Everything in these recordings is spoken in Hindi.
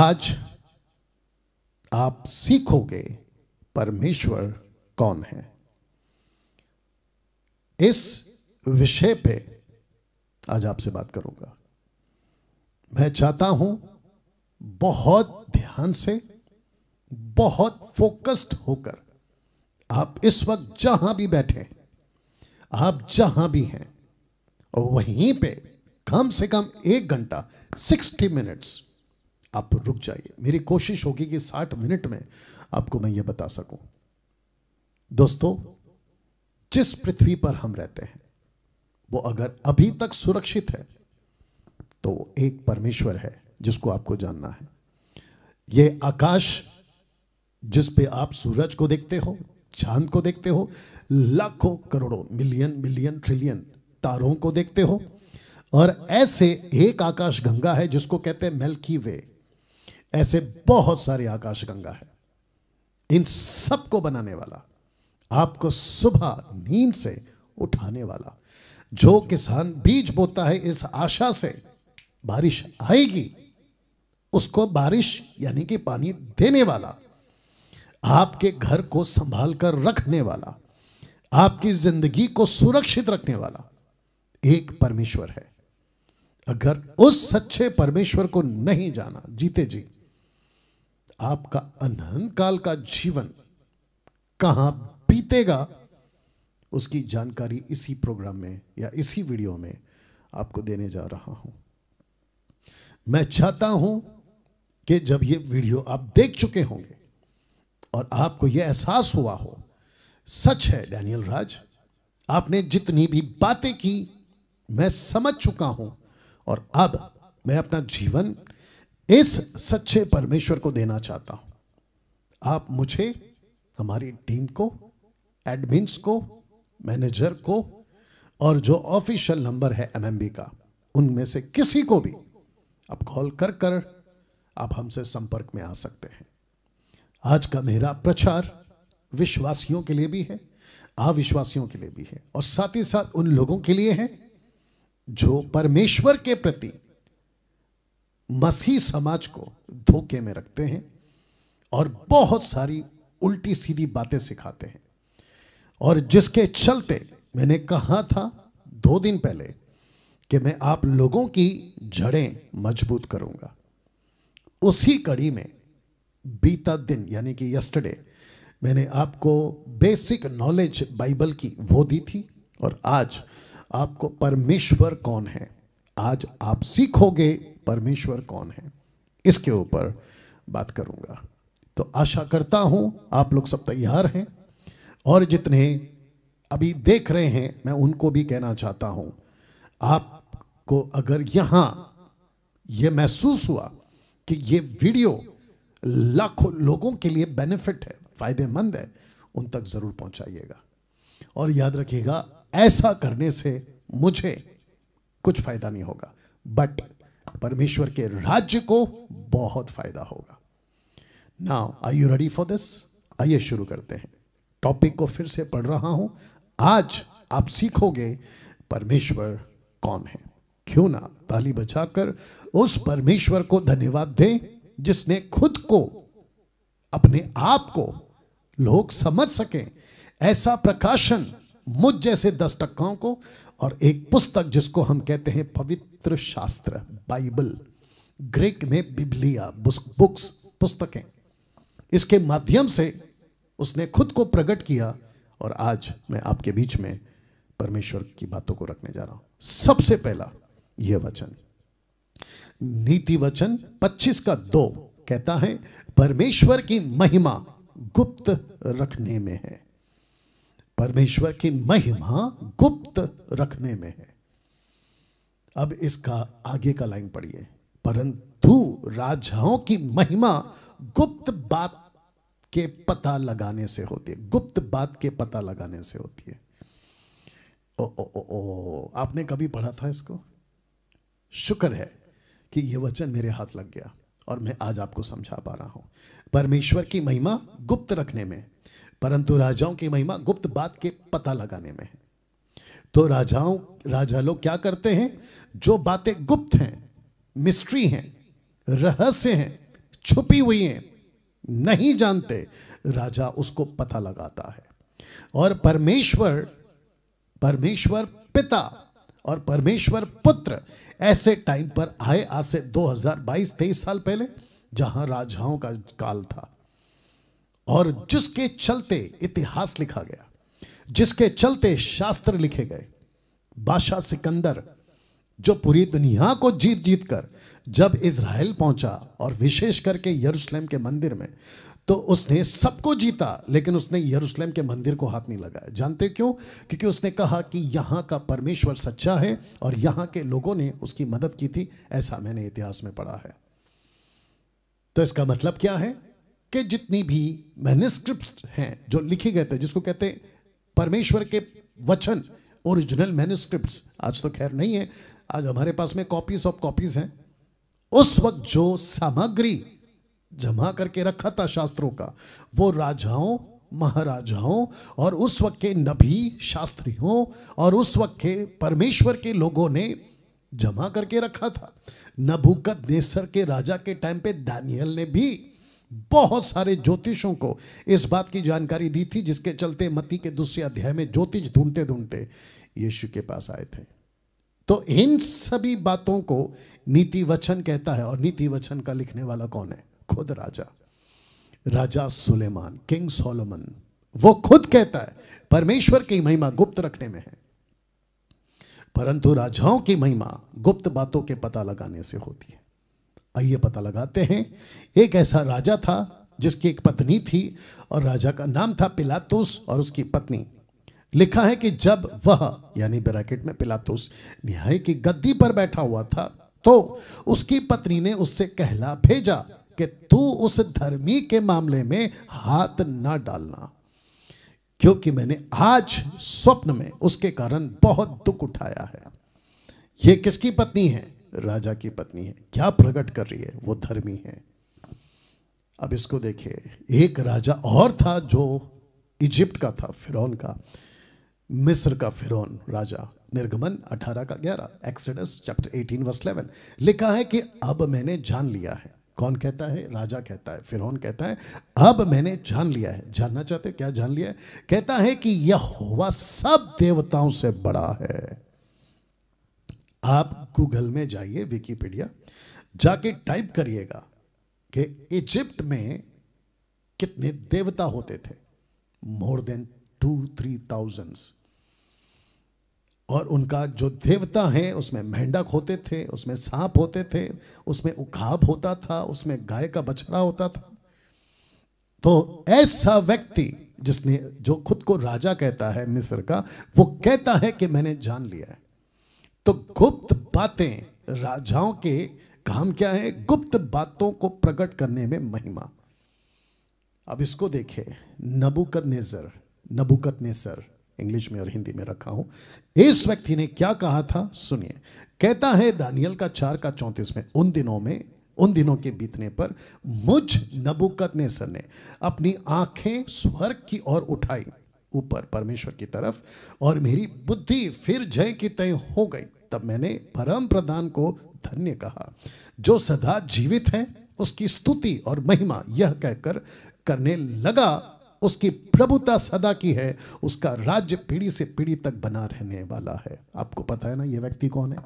आज आप सीखोगे परमेश्वर कौन है इस विषय पे आज आपसे बात करूंगा मैं चाहता हूं बहुत ध्यान से बहुत फोकस्ड होकर आप इस वक्त जहां भी बैठे आप जहां भी हैं वहीं पे कम से कम एक घंटा सिक्सटी मिनट्स आप रुक जाइए मेरी कोशिश होगी कि साठ मिनट में आपको मैं ये बता सकूं दोस्तों जिस पृथ्वी पर हम रहते हैं वो अगर अभी तक सुरक्षित है तो एक परमेश्वर है जिसको आपको जानना है ये आकाश जिस पे आप सूरज को देखते हो चांद को देखते हो लाखों करोड़ों मिलियन मिलियन ट्रिलियन तारों को देखते हो और ऐसे एक आकाश गंगा है जिसको कहते हैं मेल्की वे ऐसे बहुत सारे आकाशगंगा है इन सबको बनाने वाला आपको सुबह नींद से उठाने वाला जो किसान बीज बोता है इस आशा से बारिश आएगी उसको बारिश यानी कि पानी देने वाला आपके घर को संभाल कर रखने वाला आपकी जिंदगी को सुरक्षित रखने वाला एक परमेश्वर है अगर उस सच्चे परमेश्वर को नहीं जाना जीते जी आपका अनंत काल का जीवन कहां बीतेगा उसकी जानकारी इसी प्रोग्राम में या इसी वीडियो में आपको देने जा रहा हूं मैं चाहता हूं कि जब ये वीडियो आप देख चुके होंगे और आपको यह एहसास हुआ हो सच है डैनियल राज आपने जितनी भी बातें की मैं समझ चुका हूं और अब मैं अपना जीवन इस सच्चे परमेश्वर को देना चाहता हूं आप मुझे हमारी टीम को एडमिन्स को मैनेजर को और जो ऑफिशियल नंबर है एमएमबी का उनमें से किसी को भी आप कॉल कर कर आप हमसे संपर्क में आ सकते हैं आज का मेरा प्रचार विश्वासियों के लिए भी है अविश्वासियों के लिए भी है और साथ ही साथ उन लोगों के लिए है जो परमेश्वर के प्रति मसीह समाज को धोखे में रखते हैं और बहुत सारी उल्टी सीधी बातें सिखाते हैं और जिसके चलते मैंने कहा था दो दिन पहले कि मैं आप लोगों की जड़ें मजबूत करूंगा उसी कड़ी में बीता दिन यानी कि यस्टरडे मैंने आपको बेसिक नॉलेज बाइबल की वो दी थी और आज आपको परमेश्वर कौन है आज आप सीखोगे परमेश्वर कौन है इसके ऊपर बात करूंगा तो आशा करता हूं आप लोग सब तैयार हैं और जितने अभी देख रहे हैं मैं उनको भी कहना चाहता हूं आपको अगर यहां यह महसूस हुआ कि यह वीडियो लाखों लोगों के लिए बेनिफिट है फायदेमंद है उन तक जरूर पहुंचाइएगा और याद रखिएगा ऐसा करने से मुझे कुछ फायदा नहीं होगा बट परमेश्वर के राज्य को बहुत फायदा होगा ना I you ready for this आइए शुरू करते हैं टॉपिक को फिर से पढ़ रहा हूं आज आप सीखोगे परमेश्वर कौन है क्यों ना ताली बजाकर उस परमेश्वर को धन्यवाद दें जिसने खुद को अपने आप को लोग समझ सकें ऐसा प्रकाशन मुझ जैसे दस टक्काओं को और एक पुस्तक जिसको हम कहते हैं पवित्र शास्त्र बाइबल ग्रीक में बिबलिया बुक्स पुस्तकें इसके माध्यम से उसने खुद को प्रकट किया और आज मैं आपके बीच में परमेश्वर की बातों को रखने जा रहा हूं सबसे पहला यह वचन नीति वचन 25 का दो कहता है परमेश्वर की महिमा गुप्त रखने में है परमेश्वर की महिमा गुप्त रखने में है अब इसका आगे का लाइन पढ़िए परंतु राजाओं की महिमा गुप्त बात के पता लगाने से होती है गुप्त बात के पता लगाने से होती है ओ ओ ओ ओ आपने कभी पढ़ा था इसको शुक्र है कि यह वचन मेरे हाथ लग गया और मैं आज आपको समझा पा रहा हूं परमेश्वर की महिमा गुप्त रखने में परंतु राजाओं की महिमा गुप्त बात के पता लगाने में है तो राजाओं राजा लोग क्या करते हैं जो बातें गुप्त हैं मिस्ट्री हैं रहस्य हैं छुपी हुई हैं नहीं जानते राजा उसको पता लगाता है और परमेश्वर परमेश्वर पिता और परमेश्वर पुत्र ऐसे टाइम पर आए आज से 2022-23 साल पहले जहां राजाओं का काल था और जिसके चलते इतिहास लिखा गया जिसके चलते शास्त्र लिखे गए बादशाह सिकंदर जो पूरी दुनिया को जीत जीत कर जब इज़राइल पहुंचा और विशेष करके यरूशलेम के मंदिर में तो उसने सबको जीता लेकिन उसने यरूशलेम के मंदिर को हाथ नहीं लगाया जानते क्यों क्योंकि उसने कहा कि यहाँ का परमेश्वर सच्चा है और यहाँ के लोगों ने उसकी मदद की थी ऐसा मैंने इतिहास में पढ़ा है तो इसका मतलब क्या है के जितनी भी मैनिस्क्रिप्ट हैं जो लिखे गए थे जिसको कहते हैं परमेश्वर के वचन ओरिजिनल मैनिस्क्रिप्ट आज तो खैर नहीं है आज हमारे पास में कॉपीज ऑफ कॉपीज हैं उस वक्त जो सामग्री जमा करके रखा था शास्त्रों का वो राजाओं महाराजाओं और उस वक्त के नभी शास्त्रियों और उस वक्त के परमेश्वर के लोगों ने जमा करके रखा था नबुकत नेसर के राजा के टाइम पे दानियल ने भी बहुत सारे ज्योतिषों को इस बात की जानकारी दी थी जिसके चलते मती के दूसरे अध्याय में ज्योतिष ढूंढते ढूंढते यीशु के पास आए थे तो इन सभी बातों को नीति वचन कहता है और नीति वचन का लिखने वाला कौन है खुद राजा राजा सुलेमान किंग सोलोमन वो खुद कहता है परमेश्वर की महिमा गुप्त रखने में है परंतु राजाओं की महिमा गुप्त बातों के पता लगाने से होती है आइए पता लगाते हैं एक ऐसा राजा था जिसकी एक पत्नी थी और राजा का नाम था पिलातुस और उसकी पत्नी लिखा है कि जब वह यानी ब्रैकेट में पिलातुस न्याय की गद्दी पर बैठा हुआ था तो उसकी पत्नी ने उससे कहला भेजा कि तू उस धर्मी के मामले में हाथ ना डालना क्योंकि मैंने आज स्वप्न में उसके कारण बहुत दुख उठाया है यह किसकी पत्नी है राजा की पत्नी है क्या प्रकट कर रही है वो धर्मी है अब इसको देखिए एक राजा और था जो इजिप्ट का था फिरौन का मिस्र का फिरौन राजा निर्गमन 18 का 11 एक्सडस चैप्टर 18 वर्स 11 लिखा है कि अब मैंने जान लिया है कौन कहता है राजा कहता है फिरौन कहता है अब मैंने जान लिया है जानना चाहते क्या जान लिया है कहता है कि यह सब देवताओं से बड़ा है आप गूगल में जाइए विकीपीडिया जाके टाइप करिएगा कि इजिप्ट में कितने देवता होते थे more than two three thousands और उनका जो देवता है उसमें मेंढक होते थे उसमें सांप होते थे उसमें उखाप होता था उसमें गाय का बछड़ा होता था तो ऐसा व्यक्ति जिसने जो खुद को राजा कहता है मिस्र का वो कहता है कि मैंने जान लिया है तो गुप्त बातें राजाओं के काम क्या है गुप्त बातों को प्रकट करने में महिमा अब इसको देखे नबुकत नेजर नबुकत सर इंग्लिश में और हिंदी में रखा हूं इस व्यक्ति ने क्या कहा था सुनिए कहता है दानियल का चार का चौंतीस में उन दिनों में उन दिनों के बीतने पर मुझ नबुकत सर ने अपनी आंखें स्वर्ग की ओर उठाई ऊपर परमेश्वर की तरफ और मेरी बुद्धि फिर जय की तय हो गई तब मैंने परम प्रधान को धन्य कहा जो सदा जीवित है उसकी स्तुति और महिमा यह कहकर करने लगा उसकी प्रभुता सदा की है उसका राज्य पीढ़ी से पीढ़ी तक बना रहने वाला है आपको पता है ना यह व्यक्ति कौन है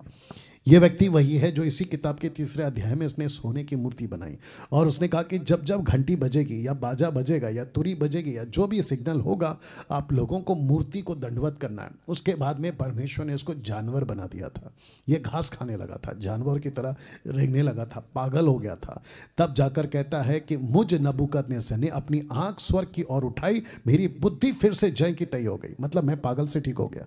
ये व्यक्ति वही है जो इसी किताब के तीसरे अध्याय में उसने सोने की मूर्ति बनाई और उसने कहा कि जब जब घंटी बजेगी या बाजा बजेगा या तुरी बजेगी या जो भी सिग्नल होगा आप लोगों को मूर्ति को दंडवत करना है उसके बाद में परमेश्वर ने उसको जानवर बना दिया था ये घास खाने लगा था जानवर की तरह रेंगने लगा था पागल हो गया था तब जाकर कहता है कि मुझ नबुकत ने अपनी आंख स्वर्ग की ओर उठाई मेरी बुद्धि फिर से जय की तय हो गई मतलब मैं पागल से ठीक हो गया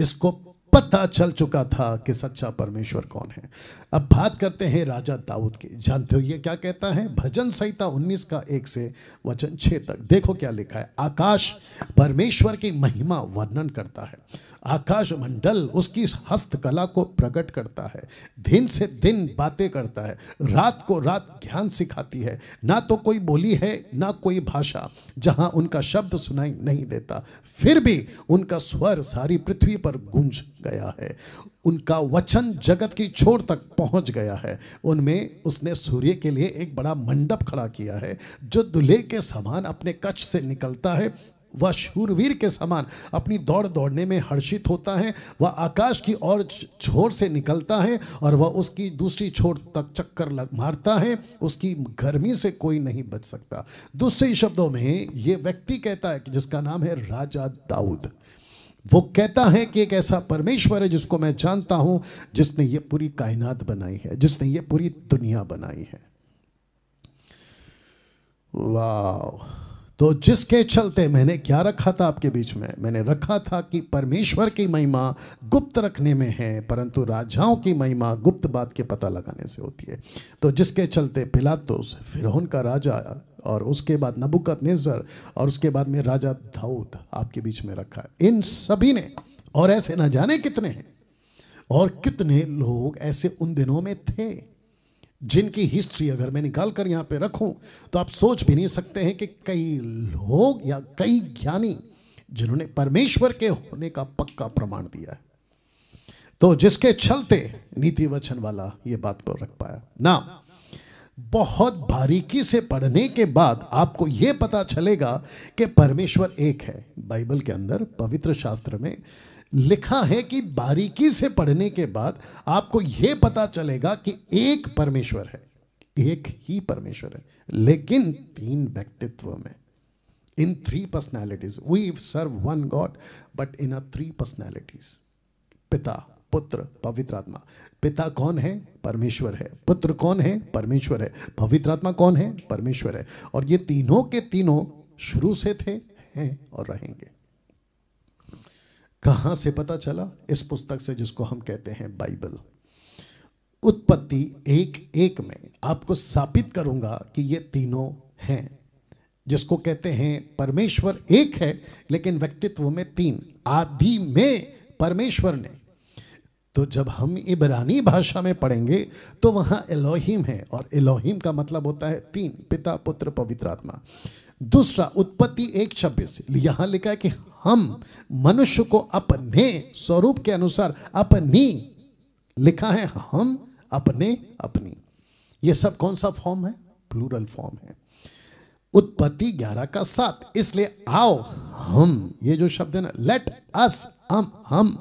इसको पता चल चुका था कि सच्चा परमेश्वर कौन है अब बात करते हैं राजा दाऊद की जानते हो ये क्या कहता है भजन संहिता 19 का एक से वचन 6 तक देखो क्या लिखा है आकाश परमेश्वर की महिमा वर्णन करता है आकाश मंडल उसकी इस हस्तकला को प्रकट करता है दिन से दिन बातें करता है रात को रात ज्ञान सिखाती है ना तो कोई बोली है ना कोई भाषा जहां उनका शब्द सुनाई नहीं देता फिर भी उनका स्वर सारी पृथ्वी पर गूंज गया है उनका वचन जगत की छोर तक पहुंच गया है उनमें उसने सूर्य के लिए एक बड़ा मंडप खड़ा किया है जो दुल्हे के समान अपने कच्छ से निकलता है वह शूरवीर के समान अपनी दौड़ दौड़ने में हर्षित होता है वह आकाश की और छोर से निकलता है और वह उसकी दूसरी छोर तक चक्कर लग मारता है उसकी गर्मी से कोई नहीं बच सकता दूसरे शब्दों में ये व्यक्ति कहता है कि जिसका नाम है राजा दाऊद वो कहता है कि एक ऐसा परमेश्वर है जिसको मैं जानता हूं जिसने ये पूरी कायनात बनाई है जिसने ये पूरी दुनिया बनाई है वाह तो जिसके चलते मैंने क्या रखा था आपके बीच में मैंने रखा था कि परमेश्वर की महिमा गुप्त रखने में है परंतु राजाओं की महिमा गुप्त बात के पता लगाने से होती है तो जिसके चलते पिलातोस फिरौन का राजा और उसके बाद नबुकत नेजर और उसके बाद में राजा दाऊद आपके बीच में रखा इन सभी ने और ऐसे ना जाने कितने हैं और कितने लोग ऐसे उन दिनों में थे जिनकी हिस्ट्री अगर मैं निकाल कर यहाँ पे रखूँ तो आप सोच भी नहीं सकते हैं कि कई लोग या कई ज्ञानी जिन्होंने परमेश्वर के होने का पक्का प्रमाण दिया है तो जिसके चलते नीति वचन वाला ये बात को रख पाया ना बहुत बारीकी से पढ़ने के बाद आपको यह पता चलेगा कि परमेश्वर एक है बाइबल के अंदर पवित्र शास्त्र में लिखा है कि बारीकी से पढ़ने के बाद आपको यह पता चलेगा कि एक परमेश्वर है एक ही परमेश्वर है लेकिन तीन व्यक्तित्व में in three personalities we serve one God but in a three personalities पिता पुत्र पवित्र आत्मा पिता कौन है परमेश्वर है पुत्र कौन है परमेश्वर है पवित्र आत्मा कौन है परमेश्वर है और ये तीनों के तीनों शुरू से थे हैं और रहेंगे कहाँ से पता चला इस पुस्तक से जिसको हम कहते हैं बाइबल उत्पत्ति एक एक में आपको साबित करूंगा कि ये तीनों हैं जिसको कहते हैं परमेश्वर एक है लेकिन व्यक्तित्व में तीन आदि में परमेश्वर ने तो जब हम इबरानी भाषा में पढ़ेंगे तो वहाँ एलोहिम है और एलोहिम का मतलब होता है तीन पिता पुत्र पवित्र आत्मा दूसरा उत्पत्ति एक छब्बीस यहां लिखा है कि हम मनुष्य को अपने स्वरूप के अनुसार अपनी लिखा है हम अपने अपनी यह सब कौन सा फॉर्म है प्लूरल फॉर्म है उत्पत्ति ग्यारह का सात इसलिए आओ हम ये जो शब्द है ना लेट अस हम हम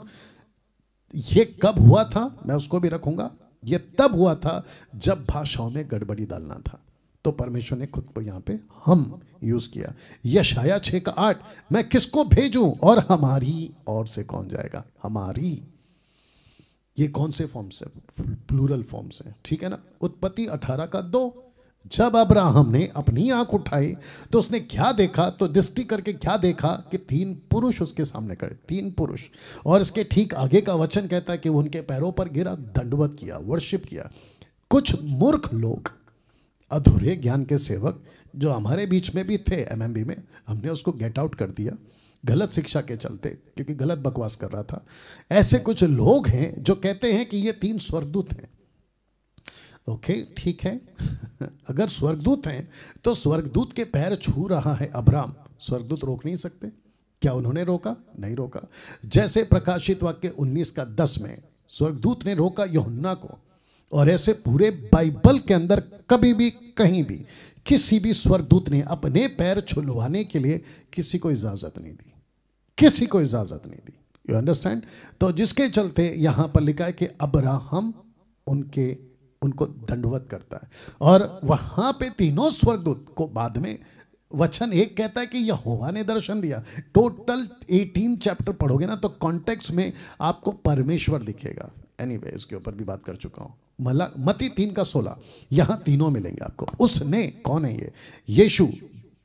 ये कब हुआ था मैं उसको भी रखूंगा ये तब हुआ था जब भाषाओं में गड़बड़ी डालना था तो परमेश्वर ने खुद को यहां पे हम यूज किया यशाया छे का आठ मैं किसको भेजूं और हमारी और से कौन जाएगा हमारी ये कौन से फॉर्म से प्लूरल फॉर्म से ठीक है ना उत्पत्ति अठारह का दो जब अब्राहम ने अपनी आंख उठाई तो उसने क्या देखा तो दृष्टि करके क्या देखा कि तीन पुरुष उसके सामने खड़े तीन पुरुष और इसके ठीक आगे का वचन कहता है कि उनके पैरों पर गिरा दंडवत किया वर्शिप किया कुछ मूर्ख लोग अधूरे ज्ञान के सेवक जो हमारे बीच में भी थे एम में हमने उसको गेट आउट कर दिया गलत शिक्षा के चलते क्योंकि गलत बकवास कर रहा था ऐसे कुछ लोग हैं जो कहते हैं कि ये तीन स्वर्गदूत हैं ओके ठीक है अगर स्वर्गदूत हैं तो स्वर्गदूत के पैर छू रहा है अब्राम स्वर्गदूत रोक नहीं सकते क्या उन्होंने रोका नहीं रोका जैसे प्रकाशित वाक्य 19 का 10 में स्वर्गदूत ने रोका योहन्ना को और ऐसे पूरे बाइबल के अंदर कभी भी कहीं भी किसी भी स्वर्गदूत ने अपने पैर छुलवाने के लिए किसी को इजाज़त नहीं दी किसी को इजाज़त नहीं दी यू अंडरस्टैंड तो जिसके चलते यहां पर लिखा है कि अब्राहम उनके उनको दंडवत करता है और वहां पे तीनों स्वर्गदूत को बाद में वचन एक कहता है कि यहोवा ने दर्शन दिया टोटल 18 चैप्टर पढ़ोगे ना तो कॉन्टेक्स्ट में आपको परमेश्वर दिखेगा एनीवे anyway, इसके ऊपर भी बात कर चुका हूं मला मती तीन का सोलह यहां तीनों मिलेंगे आपको उसने कौन है ये यीशु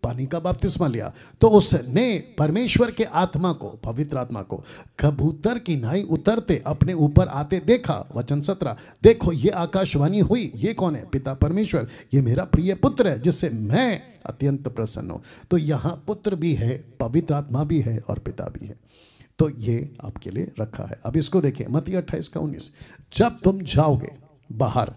पानी का बपतिस्मा लिया तो उसने परमेश्वर के आत्मा को पवित्र आत्मा को कबूतर की नाई उतरते अपने ऊपर आते देखा वचन सत्रह देखो ये आकाशवाणी हुई ये कौन है पिता परमेश्वर ये मेरा प्रिय पुत्र है जिससे मैं अत्यंत प्रसन्न हूं तो यहां पुत्र भी है पवित्र आत्मा भी है और पिता भी है तो ये आपके लिए रखा है अब इसको देखिए मती अट्ठाईस का उन्नीस जब तुम जाओगे बाहर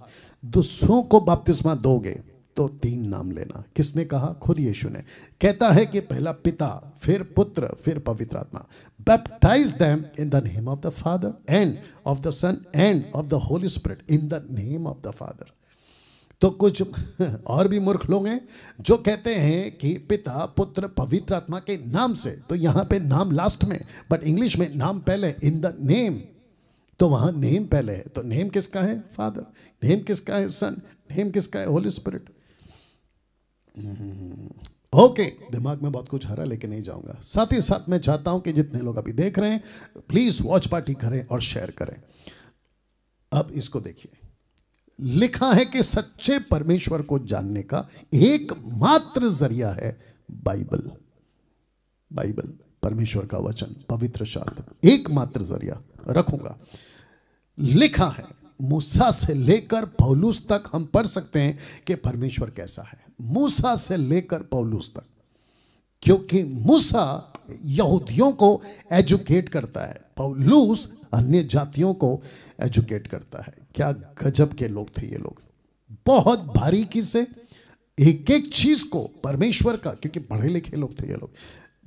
दूसरों को बपतिस्मा दोगे तो तीन नाम लेना किसने कहा खुद यीशु ने कहता है कि पहला पिता फिर पुत्र फिर पवित्र आत्मा baptise them in the name of the Father and of the Son and of the Holy Spirit in the name of the Father तो कुछ और भी मूर्ख लोग हैं जो कहते हैं कि पिता पुत्र पवित्र आत्मा के नाम से तो यहाँ पे नाम लास्ट में बट इंग्लिश में नाम पहले इन द नेम तो वहां नेम पहले है तो नेम किसका है फादर नेम किसका है सन नेम किसका है होली स्पिरिट ओके okay, दिमाग में बहुत कुछ हरा लेके नहीं जाऊंगा साथ ही साथ मैं चाहता हूं कि जितने लोग अभी देख रहे हैं प्लीज वॉच पार्टी करें और शेयर करें अब इसको देखिए लिखा है कि सच्चे परमेश्वर को जानने का एकमात्र जरिया है बाइबल बाइबल परमेश्वर का वचन पवित्र शास्त्र एकमात्र जरिया रखूंगा लिखा है मूसा से लेकर पौलूस तक हम पढ़ सकते हैं कि परमेश्वर कैसा है मूसा से लेकर पौलूस तक क्योंकि मूसा यहूदियों को एजुकेट करता है पौलूस अन्य जातियों को एजुकेट करता है क्या गजब के लोग थे ये लोग बहुत बारीकी से एक एक चीज को परमेश्वर का क्योंकि पढ़े लिखे लोग थे ये लोग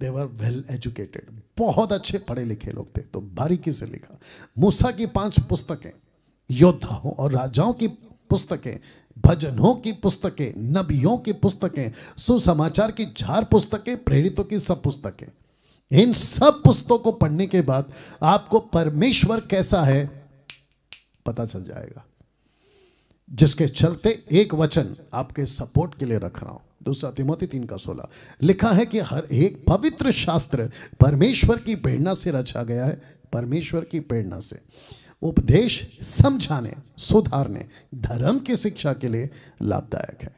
देवर वेल एजुकेटेड बहुत अच्छे पढ़े लिखे लोग थे तो बारीकी से लिखा मूसा की पांच पुस्तकें योद्धाओं और राजाओं की पुस्तकें भजनों की पुस्तकें नबियों की पुस्तकें सुसमाचार की चार पुस्तकें प्रेरितों की सब पुस्तकें इन सब पुस्तकों को पढ़ने के बाद आपको परमेश्वर कैसा है पता चल जाएगा जिसके चलते एक वचन आपके सपोर्ट के लिए रख रहा हूं दूसरा तिमोती तीन का सोलह लिखा है कि हर एक पवित्र शास्त्र परमेश्वर की प्रेरणा से रचा गया है परमेश्वर की प्रेरणा से उपदेश समझाने सुधारने धर्म की शिक्षा के लिए लाभदायक है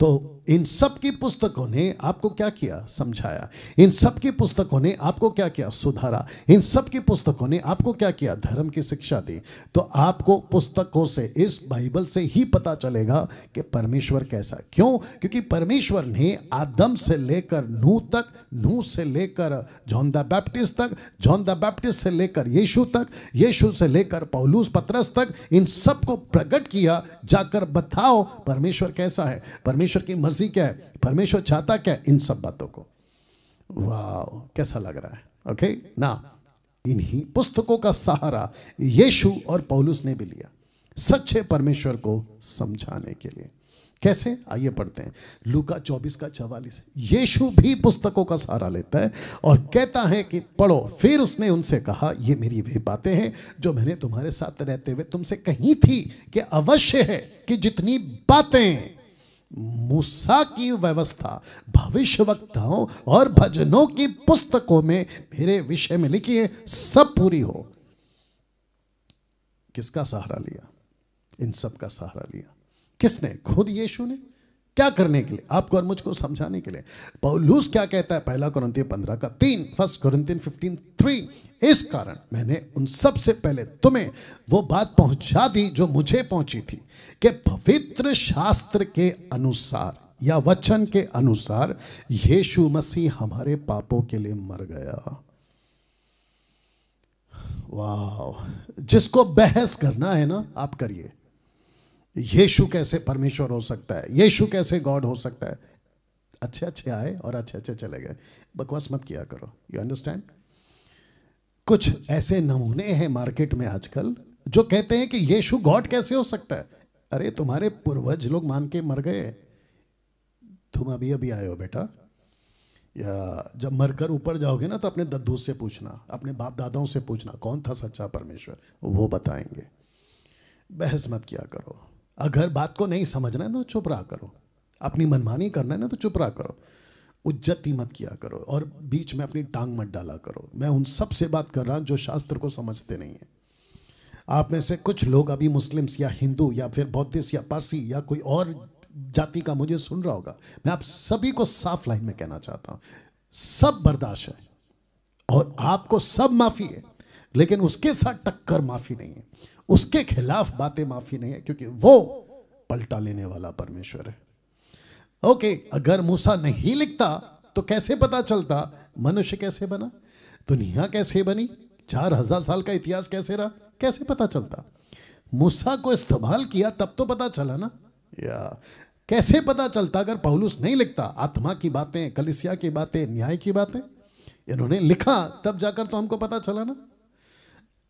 तो इन सब की पुस्तकों ने आपको क्या किया समझाया इन सब की पुस्तकों ने आपको क्या किया सुधारा इन सब की पुस्तकों ने आपको क्या किया धर्म की शिक्षा दी तो आपको पुस्तकों से इस बाइबल से ही पता चलेगा कि परमेश्वर कैसा क्यों क्योंकि परमेश्वर ने आदम से लेकर नू तक नू से लेकर जॉन द बैप्टिस्ट तक जॉन द बैप्टिस्ट से लेकर यीशु तक यीशु से लेकर पौलूस पत्रस तक इन सबको प्रकट किया जाकर बताओ परमेश्वर कैसा है परमेश्वर की मर्जी मर्जी क्या है परमेश्वर चाहता क्या है इन सब बातों को वाह कैसा लग रहा है ओके okay? ना इन्हीं पुस्तकों का सहारा यीशु और पौलुस ने भी लिया सच्चे परमेश्वर को समझाने के लिए कैसे आइए पढ़ते हैं लुका 24 का चवालीस यीशु भी पुस्तकों का सहारा लेता है और कहता है कि पढ़ो फिर उसने उनसे कहा ये मेरी वे बातें हैं जो मैंने तुम्हारे साथ रहते हुए तुमसे कही थी कि अवश्य है कि जितनी बातें मूसा की व्यवस्था भविष्य वक्ताओं और भजनों की पुस्तकों में मेरे विषय में लिखी है सब पूरी हो किसका सहारा लिया इन सब का सहारा लिया किसने खुद यीशु ने क्या करने के लिए आपको और मुझको समझाने के लिए पौलूस क्या कहता है पहला कुरंतियन पंद्रह का तीन फर्स्ट कुरंतियन फिफ्टीन थ्री इस कारण मैंने उन सब से पहले तुम्हें वो बात पहुंचा दी जो मुझे पहुंची थी कि पवित्र शास्त्र के अनुसार या वचन के अनुसार यीशु मसीह हमारे पापों के लिए मर गया वाह जिसको बहस करना है ना आप करिए यीशु कैसे परमेश्वर हो सकता है यीशु कैसे गॉड हो सकता है अच्छे अच्छे आए और अच्छे अच्छे चले गए बकवास मत किया करो यू अंडरस्टैंड कुछ ऐसे नमूने हैं मार्केट में आजकल जो कहते हैं कि यीशु गॉड कैसे हो सकता है अरे तुम्हारे पूर्वज लोग मान के मर गए तुम अभी अभी आए हो बेटा या जब मरकर ऊपर जाओगे ना तो अपने दद्दू से पूछना अपने बाप दादाओं से पूछना कौन था सच्चा परमेश्वर वो बताएंगे बहस मत किया करो अगर बात को नहीं समझना है तो चुप रहा करो अपनी मनमानी करना है ना तो चुप रहा करो उज्जत ही मत किया करो और बीच में अपनी टांग मत डाला करो मैं उन सब से बात कर रहा हूँ जो शास्त्र को समझते नहीं है आप में से कुछ लोग अभी मुस्लिम्स या हिंदू या फिर बौद्धिस्ट या पारसी या कोई और जाति का मुझे सुन रहा होगा मैं आप सभी को साफ लाइन में कहना चाहता हूँ सब बर्दाश्त है और आपको सब माफी है लेकिन उसके साथ टक्कर माफी नहीं है उसके खिलाफ बातें माफी नहीं है क्योंकि वो पलटा लेने वाला परमेश्वर है ओके अगर मूसा नहीं लिखता तो कैसे पता चलता मनुष्य कैसे बना दुनिया कैसे बनी चार हजार साल का इतिहास कैसे रहा कैसे पता चलता मूसा को इस्तेमाल किया तब तो पता चला ना या कैसे पता चलता अगर पहलूस नहीं लिखता आत्मा की बातें कलिसिया की बातें न्याय की बातें इन्होंने लिखा तब जाकर तो हमको पता चला ना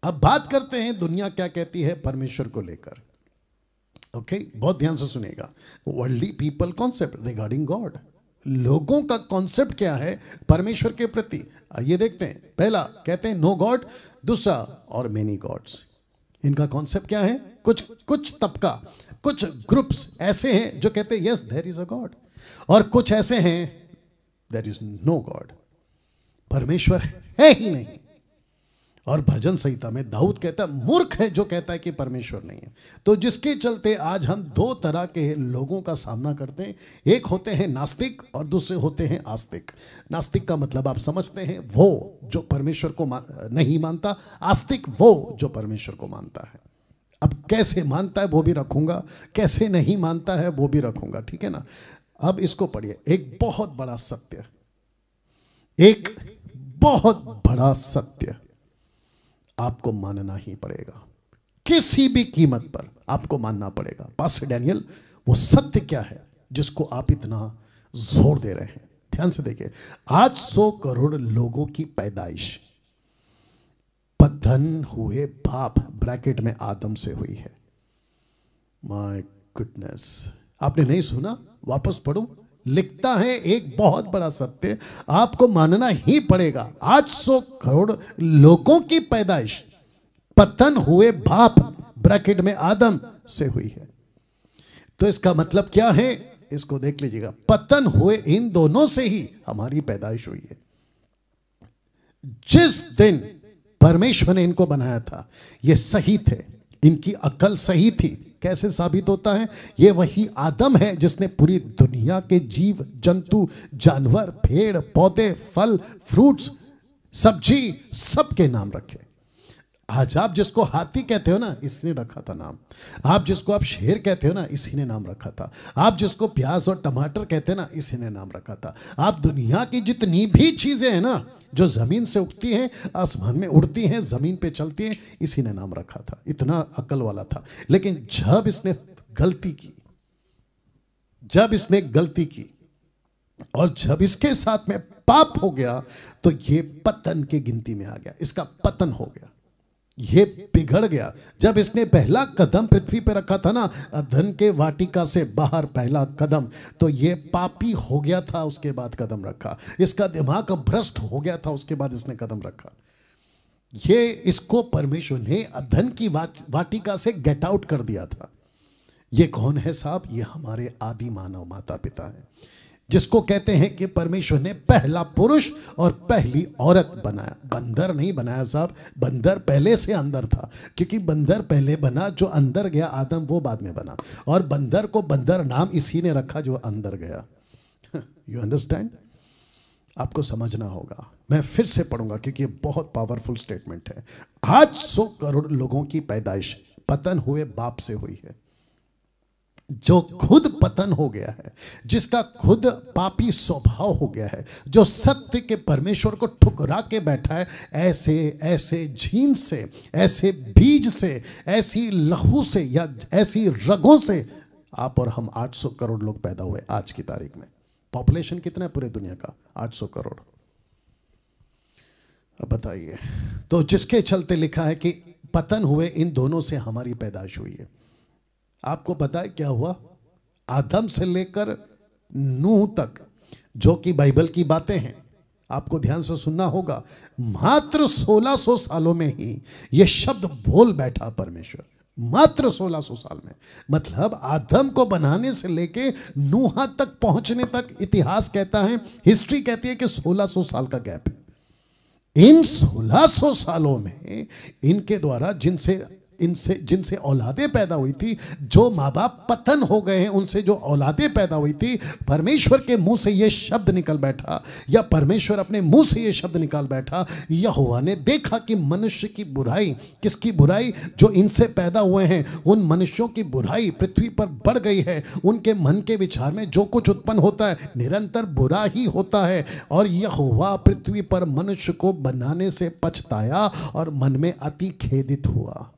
अब बात करते हैं दुनिया क्या कहती है परमेश्वर को लेकर ओके okay? बहुत ध्यान से सुनेगा worldly people concept regarding God लोगों का कॉन्सेप्ट क्या है परमेश्वर के प्रति ये देखते हैं पहला कहते हैं नो गॉड दूसरा और मेनी गॉड्स इनका कॉन्सेप्ट क्या है कुछ कुछ तबका कुछ ग्रुप्स ऐसे हैं जो कहते हैं yes there is a God और कुछ ऐसे हैं देर इज नो गॉड परमेश्वर है ही नहीं और भजन संहिता में दाऊद कहता है मूर्ख है जो कहता है कि परमेश्वर नहीं है तो जिसके चलते आज हम दो तरह के लोगों का सामना करते हैं एक होते हैं नास्तिक और दूसरे होते हैं आस्तिक नास्तिक का मतलब आप समझते हैं वो जो परमेश्वर को मा, नहीं मानता आस्तिक वो जो परमेश्वर को मानता है अब कैसे मानता है वो भी रखूंगा कैसे नहीं मानता है वो भी रखूंगा ठीक है ना अब इसको पढ़िए एक बहुत बड़ा सत्य एक बहुत बड़ा सत्य आपको मानना ही पड़ेगा किसी भी कीमत पर आपको मानना पड़ेगा पास्टर डैनियल वो सत्य क्या है जिसको आप इतना जोर दे रहे हैं ध्यान से देखिए आज सौ करोड़ लोगों की पैदाइश पद्धन हुए बाप ब्रैकेट में आदम से हुई है माय गुडनेस आपने नहीं सुना वापस पढ़ू लिखता है एक बहुत बड़ा सत्य आपको मानना ही पड़ेगा आठ सौ करोड़ लोगों की पैदाइश पतन हुए बाप ब्रैकेट में आदम से हुई है तो इसका मतलब क्या है इसको देख लीजिएगा पतन हुए इन दोनों से ही हमारी पैदाइश हुई है जिस दिन परमेश्वर ने इनको बनाया था ये सही थे इनकी अकल सही थी कैसे साबित होता है ये वही आदम है जिसने पूरी दुनिया के जीव जंतु जानवर पेड़ पौधे फल फ्रूट्स सब्जी सबके नाम रखे आज आप जिसको हाथी कहते हो ना इसने रखा था नाम आप जिसको आप शेर कहते हो ना इसी ने नाम रखा था आप जिसको प्याज और टमाटर कहते हैं ना इसी ने नाम रखा था आप दुनिया की जितनी भी चीजें हैं ना जो ज़मीन से उगती हैं आसमान में उड़ती हैं ज़मीन पे चलती हैं इसी ने नाम रखा था इतना अकल वाला था लेकिन जब इसने गलती की जब इसने गलती की और जब इसके साथ में पाप हो गया तो ये पतन की गिनती में आ गया इसका पतन हो गया ये बिगड़ गया जब इसने पहला कदम पृथ्वी पर रखा था ना धन के वाटिका से बाहर पहला कदम तो ये पापी हो गया था उसके बाद कदम रखा इसका दिमाग भ्रष्ट हो गया था उसके बाद इसने कदम रखा ये इसको परमेश्वर ने धन की वाटिका से गेट आउट कर दिया था ये कौन है साहब ये हमारे आदि मानव माता पिता हैं जिसको कहते हैं कि परमेश्वर ने पहला पुरुष और पहली औरत बनाया बंदर नहीं बनाया साहब बंदर पहले से अंदर था क्योंकि बंदर पहले बना जो अंदर गया आदम वो बाद में बना और बंदर को बंदर नाम इसी ने रखा जो अंदर गया यू अंडरस्टैंड आपको समझना होगा मैं फिर से पढ़ूंगा क्योंकि ये बहुत पावरफुल स्टेटमेंट है आज सौ करोड़ लोगों की पैदाइश पतन हुए बाप से हुई है जो खुद पतन हो गया है जिसका खुद पापी स्वभाव हो गया है जो सत्य के परमेश्वर को ठुकरा के बैठा है ऐसे ऐसे झीन से ऐसे बीज से ऐसी लहू से या ऐसी रगों से आप और हम 800 करोड़ लोग पैदा हुए आज की तारीख में पॉपुलेशन कितना है पूरे दुनिया का 800 करोड़ अब बताइए तो जिसके चलते लिखा है कि पतन हुए इन दोनों से हमारी पैदाश हुई है आपको पता है क्या हुआ आदम से लेकर नूह तक जो कि बाइबल की बातें हैं आपको ध्यान से सुनना होगा मात्र 1600 सो सालों में ही यह शब्द भोल बैठा परमेश्वर मात्र 1600 सो साल में मतलब आदम को बनाने से लेके नूहा तक पहुंचने तक इतिहास कहता है हिस्ट्री कहती है कि 1600 सो साल का गैप है इन 1600 सालों में इनके द्वारा जिनसे इनसे जिनसे औलादें पैदा हुई थी जो माँ बाप पतन हो गए हैं उनसे जो औलादें पैदा हुई थी परमेश्वर के मुंह से ये शब्द निकल बैठा या परमेश्वर अपने मुंह से यह शब्द निकाल बैठा यह ने देखा कि मनुष्य की बुराई किसकी बुराई जो इनसे पैदा हुए हैं उन मनुष्यों की बुराई पृथ्वी पर बढ़ गई है उनके मन के विचार में जो कुछ उत्पन्न होता है निरंतर बुरा ही होता है और यह पृथ्वी पर मनुष्य को बनाने से पछताया और मन में अति खेदित हुआ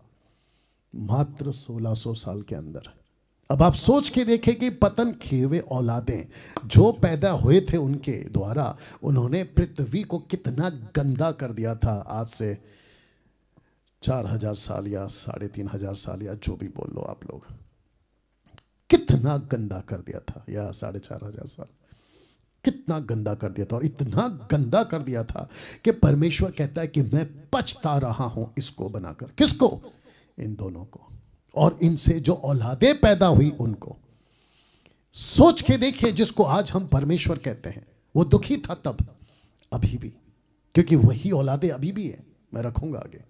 मात्र 1600 साल के अंदर अब आप सोच के देखें कि पतन किए हुए औलादें जो पैदा हुए थे उनके द्वारा उन्होंने पृथ्वी को कितना गंदा कर दिया था आज से चार हजार साल या साढ़े तीन हजार साल या जो भी बोल लो आप लोग कितना गंदा कर दिया था या साढ़े चार हजार साल कितना गंदा कर दिया था और इतना गंदा कर दिया था कि परमेश्वर कहता है कि मैं पछता रहा हूं इसको बनाकर किसको इन दोनों को और इनसे जो औलादे पैदा हुई उनको सोच के देखिए जिसको आज हम परमेश्वर कहते हैं वो दुखी था तब अभी भी क्योंकि वही औलादे अभी भी है मैं रखूंगा आगे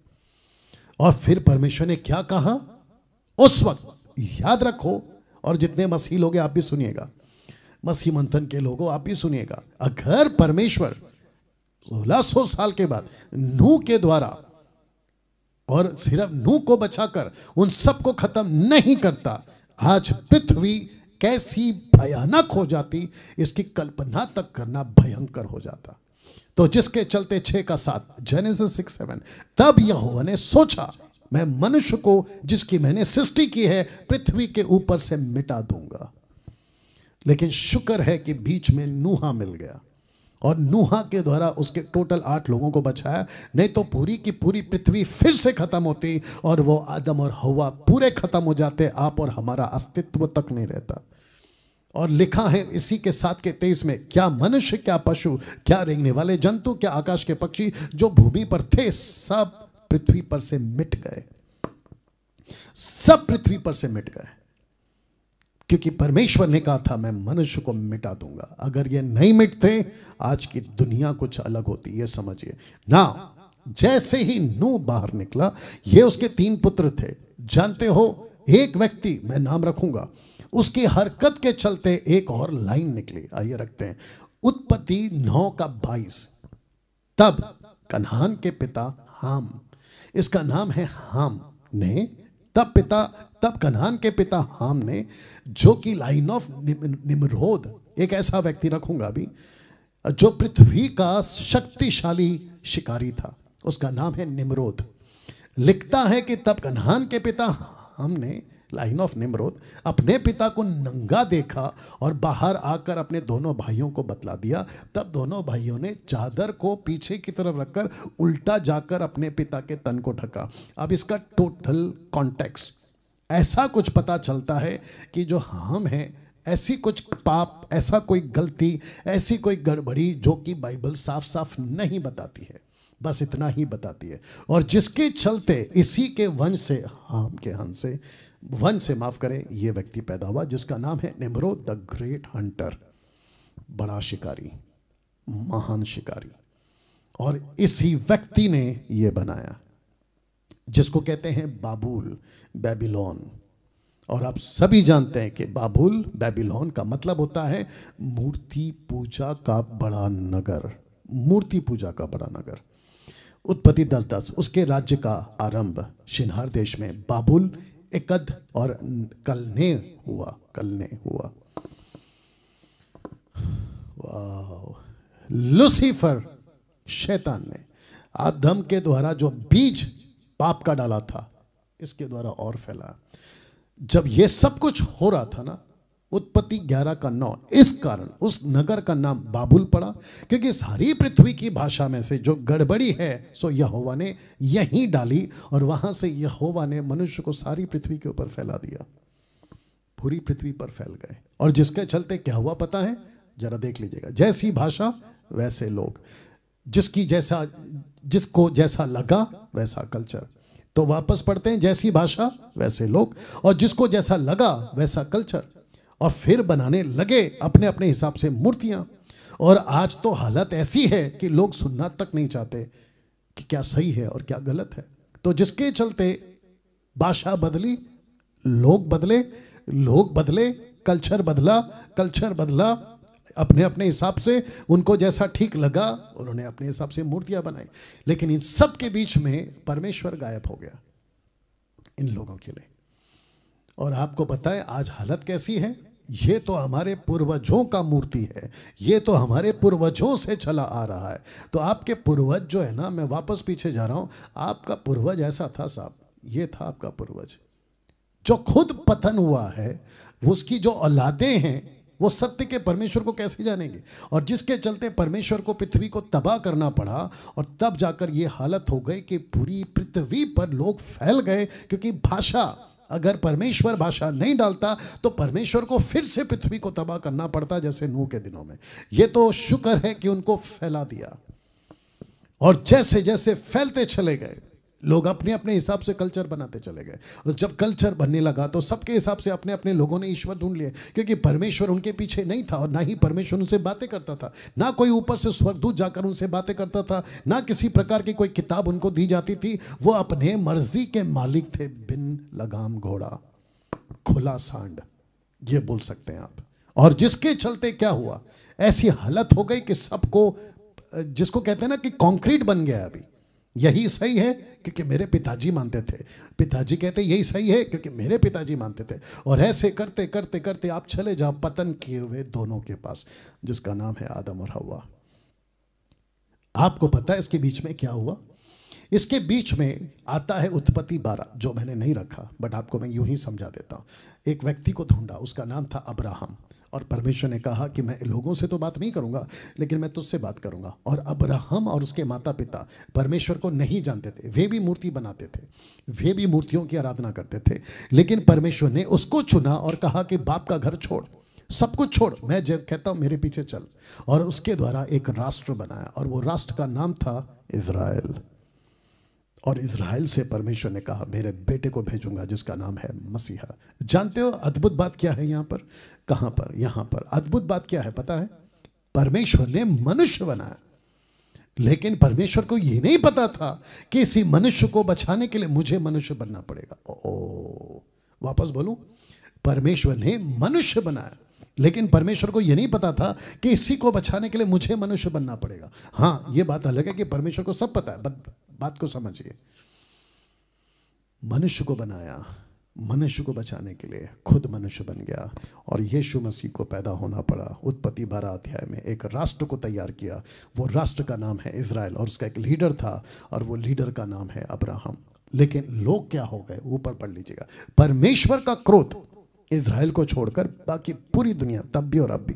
और फिर परमेश्वर ने क्या कहा उस वक्त याद रखो और जितने मसीह लोग आप भी सुनिएगा मसीह मंथन के लोगों आप भी सुनिएगा अगर परमेश्वर सोलह सौ साल के बाद नू के द्वारा और सिर्फ नूह को बचाकर उन सबको खत्म नहीं करता आज पृथ्वी कैसी भयानक हो जाती इसकी कल्पना तक करना भयंकर हो जाता तो जिसके चलते छे का सात जेनेसिस सिक्स सेवन तब यहोवा ने सोचा मैं मनुष्य को जिसकी मैंने सृष्टि की है पृथ्वी के ऊपर से मिटा दूंगा लेकिन शुक्र है कि बीच में नूहा मिल गया और नूहा के द्वारा उसके टोटल आठ लोगों को बचाया नहीं तो पूरी की पूरी पृथ्वी फिर से खत्म होती और वो आदम और हवा पूरे खत्म हो जाते आप और हमारा अस्तित्व तक नहीं रहता और लिखा है इसी के साथ के तेईस में क्या मनुष्य क्या पशु क्या रेंगने वाले जंतु क्या आकाश के पक्षी जो भूमि पर थे सब पृथ्वी पर से मिट गए सब पृथ्वी पर से मिट गए क्योंकि परमेश्वर ने कहा था मैं मनुष्य को मिटा दूंगा अगर ये नहीं मिटते आज की दुनिया कुछ अलग होती ये समझिए ना जैसे ही नू बाहर निकला ये उसके तीन पुत्र थे जानते हो एक व्यक्ति मैं नाम रखूंगा उसकी हरकत के चलते एक और लाइन निकली आइए रखते हैं उत्पत्ति नौ का बाईस तब कन्हान के पिता हाम इसका नाम है हाम ने तब पिता तब कनान के पिता हाम ने जो कि लाइन ऑफ निमरोध एक ऐसा व्यक्ति रखूंगा अभी जो पृथ्वी का शक्तिशाली शिकारी था उसका नाम है निमरोध लिखता है कि तब कन्हान के पिता हमने लाइन ऑफ निमरोध अपने पिता को नंगा देखा और बाहर आकर अपने दोनों भाइयों को बतला दिया तब दोनों भाइयों ने चादर को पीछे की तरफ रखकर उल्टा जाकर अपने पिता के तन को ढका अब इसका टोटल कॉन्टेक्स्ट ऐसा कुछ पता चलता है कि जो हम हैं ऐसी कुछ पाप ऐसा कोई गलती ऐसी कोई गड़बड़ी जो कि बाइबल साफ साफ नहीं बताती है बस इतना ही बताती है और जिसके चलते इसी के वंश से हाम के हंस से वन से माफ करें यह व्यक्ति पैदा हुआ जिसका नाम है निमरो द ग्रेट हंटर बड़ा शिकारी महान शिकारी और इसी व्यक्ति ने यह बनाया जिसको कहते हैं बाबुल बेबीलोन और आप सभी जानते हैं कि बाबुल बेबीलोन का मतलब होता है मूर्ति पूजा का बड़ा नगर मूर्ति पूजा का बड़ा नगर उत्पत्ति दस दस उसके राज्य का आरंभ शिनहार देश में बाबुल एकद और कलने हुआ कलने हुआ लुसीफर शैतान ने आदम के द्वारा जो बीज पाप का डाला था इसके द्वारा और फैला जब यह सब कुछ हो रहा था ना उत्पत्ति ग्यारह का नौ इस कारण उस नगर का नाम बाबुल पड़ा क्योंकि सारी पृथ्वी की भाषा में से जो गड़बड़ी है सो यहोवा ने यहीं डाली और वहां से यहोवा ने मनुष्य को सारी पृथ्वी के ऊपर फैला दिया पूरी पृथ्वी पर फैल गए और जिसके चलते क्या हुआ पता है जरा देख लीजिएगा जैसी भाषा वैसे लोग जिसकी जैसा जिसको जैसा लगा वैसा कल्चर तो वापस पढ़ते हैं जैसी भाषा वैसे लोग और जिसको जैसा लगा वैसा कल्चर और फिर बनाने लगे अपने अपने हिसाब से मूर्तियां और आज तो हालत ऐसी है कि लोग सुनना तक नहीं चाहते कि क्या सही है और क्या गलत है तो जिसके चलते भाषा बदली लोग बदले लोग बदले कल्चर बदला कल्चर बदला अपने अपने हिसाब से उनको जैसा ठीक लगा उन्होंने अपने हिसाब से मूर्तियां बनाई लेकिन इन सब के बीच में परमेश्वर गायब हो गया इन लोगों के लिए और आपको पता है आज हालत कैसी है ये तो हमारे पूर्वजों का मूर्ति है ये तो हमारे पूर्वजों से चला आ रहा है तो आपके पूर्वज जो है ना मैं वापस पीछे जा रहा हूं आपका पूर्वज ऐसा था साहब ये था आपका पूर्वज जो खुद पतन हुआ है उसकी जो औलादे हैं वो सत्य के परमेश्वर को कैसे जानेंगे और जिसके चलते परमेश्वर को पृथ्वी को तबाह करना पड़ा और तब जाकर ये हालत हो गई कि पूरी पृथ्वी पर लोग फैल गए क्योंकि भाषा अगर परमेश्वर भाषा नहीं डालता तो परमेश्वर को फिर से पृथ्वी को तबाह करना पड़ता जैसे नूह के दिनों में ये तो शुक्र है कि उनको फैला दिया और जैसे जैसे फैलते चले गए लोग अपने अपने हिसाब से कल्चर बनाते चले गए और तो जब कल्चर बनने लगा तो सबके हिसाब से अपने अपने लोगों ने ईश्वर ढूंढ लिए क्योंकि परमेश्वर उनके पीछे नहीं था और ना ही परमेश्वर उनसे बातें करता था ना कोई ऊपर से स्वर्गदूत जाकर उनसे बातें करता था ना किसी प्रकार की कोई किताब उनको दी जाती थी वो अपने मर्जी के मालिक थे बिन लगाम घोड़ा खुला सांड ये बोल सकते हैं आप और जिसके चलते क्या हुआ ऐसी हालत हो गई कि सबको जिसको कहते हैं ना कि कॉन्क्रीट बन गया अभी यही सही है क्योंकि मेरे पिताजी मानते थे पिताजी कहते यही सही है क्योंकि मेरे पिताजी मानते थे और ऐसे करते करते करते आप चले जाओ पतन किए हुए दोनों के पास जिसका नाम है आदम और हवा आपको पता है इसके बीच में क्या हुआ इसके बीच में आता है उत्पत्ति बारह जो मैंने नहीं रखा बट आपको मैं यूं ही समझा देता हूं एक व्यक्ति को ढूंढा उसका नाम था अब्राहम और परमेश्वर ने कहा कि मैं लोगों से तो बात नहीं करूंगा लेकिन मैं तुझसे बात करूंगा और अब्राहम और उसके माता पिता परमेश्वर को नहीं जानते थे वे भी मूर्ति बनाते थे वे भी मूर्तियों की आराधना करते थे लेकिन परमेश्वर ने उसको चुना और कहा कि बाप का घर छोड़ सब कुछ छोड़ मैं जब कहता हूँ मेरे पीछे चल और उसके द्वारा एक राष्ट्र बनाया और वो राष्ट्र का नाम था इसराइल और इसराइल से परमेश्वर ने कहा मेरे बेटे को भेजूंगा जिसका नाम है मसीहा जानते हो अद्भुत बात क्या है यहां पर कहां पर यहां पर अद्भुत बात क्या है पता है परमेश्वर ने मनुष्य बनाया लेकिन परमेश्वर को यह नहीं पता था कि इसी मनुष्य को बचाने के लिए मुझे मनुष्य बनना पड़ेगा ओ वापस बोलू परमेश्वर ने मनुष्य बनाया लेकिन परमेश्वर को यह नहीं पता था कि इसी को बचाने के लिए मुझे मनुष्य बनना पड़ेगा हाँ यह बात अलग है कि परमेश्वर को सब पता है बट बात को समझिए मनुष्य को बनाया मनुष्य को बचाने के लिए खुद मनुष्य बन गया और यीशु मसीह को पैदा होना पड़ा उत्पत्ति बारह अध्याय में एक राष्ट्र को तैयार किया वो राष्ट्र का नाम है इसराइल और उसका एक लीडर था और वो लीडर का नाम है अब्राहम लेकिन लोग क्या हो गए ऊपर पढ़ लीजिएगा परमेश्वर का क्रोध इसराइल को छोड़कर बाकी पूरी दुनिया तब भी और अब भी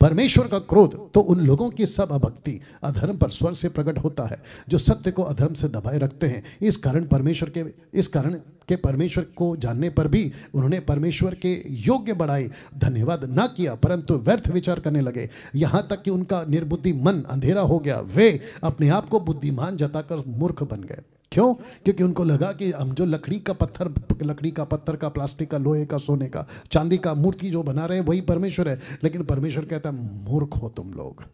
परमेश्वर का क्रोध तो उन लोगों की सब अभक्ति अधर्म पर स्वर से प्रकट होता है जो सत्य को अधर्म से दबाए रखते हैं इस कारण परमेश्वर के इस कारण के परमेश्वर को जानने पर भी उन्होंने परमेश्वर के योग्य बढ़ाई धन्यवाद न किया परंतु व्यर्थ विचार करने लगे यहाँ तक कि उनका निर्बुद्धि मन अंधेरा हो गया वे अपने आप को बुद्धिमान जताकर मूर्ख बन गए क्यों क्योंकि उनको लगा कि हम जो लकड़ी का पत्थर लकड़ी का पत्थर का प्लास्टिक का लोहे का सोने का चांदी का मूर्ति जो बना रहे वही परमेश्वर है लेकिन परमेश्वर कहता है मूर्ख हो तुम लोग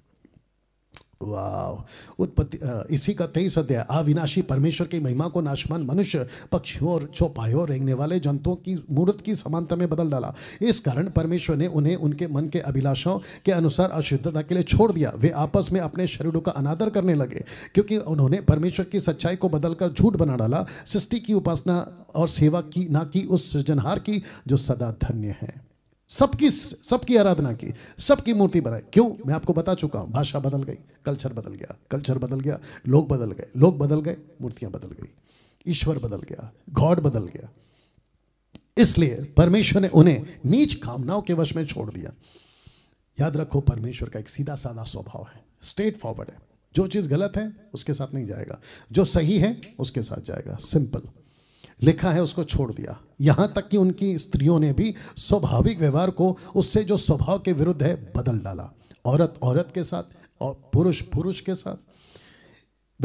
वाह उत्पत्ति इसी का तेईस अध्याय अविनाशी परमेश्वर की महिमा को नाशमान मनुष्य पक्षियों और चौपायों और रेंगने वाले जंतुओं की मूर्त की समानता में बदल डाला इस कारण परमेश्वर ने उन्हें उनके मन के अभिलाषाओं के अनुसार अशुद्धता के लिए छोड़ दिया वे आपस में अपने शरीरों का अनादर करने लगे क्योंकि उन्होंने परमेश्वर की सच्चाई को बदलकर झूठ बना डाला सृष्टि की उपासना और सेवा की ना कि उस सृजनहार की जो सदा धन्य है सबकी सबकी आराधना की सबकी मूर्ति बनाई क्यों मैं आपको बता चुका हूं भाषा बदल गई कल्चर बदल गया कल्चर बदल गया लोग बदल गए लोग बदल गए मूर्तियां बदल गई ईश्वर बदल गया गॉड बदल गया इसलिए परमेश्वर ने उन्हें नीच कामनाओं के वश में छोड़ दिया याद रखो परमेश्वर का एक सीधा साधा स्वभाव है स्ट्रेट फॉरवर्ड है जो चीज़ गलत है उसके साथ नहीं जाएगा जो सही है उसके साथ जाएगा सिंपल लिखा है उसको छोड़ दिया यहाँ तक कि उनकी स्त्रियों ने भी स्वाभाविक व्यवहार को उससे जो स्वभाव के विरुद्ध है बदल डाला औरत औरत के साथ और पुरुष पुरुष के साथ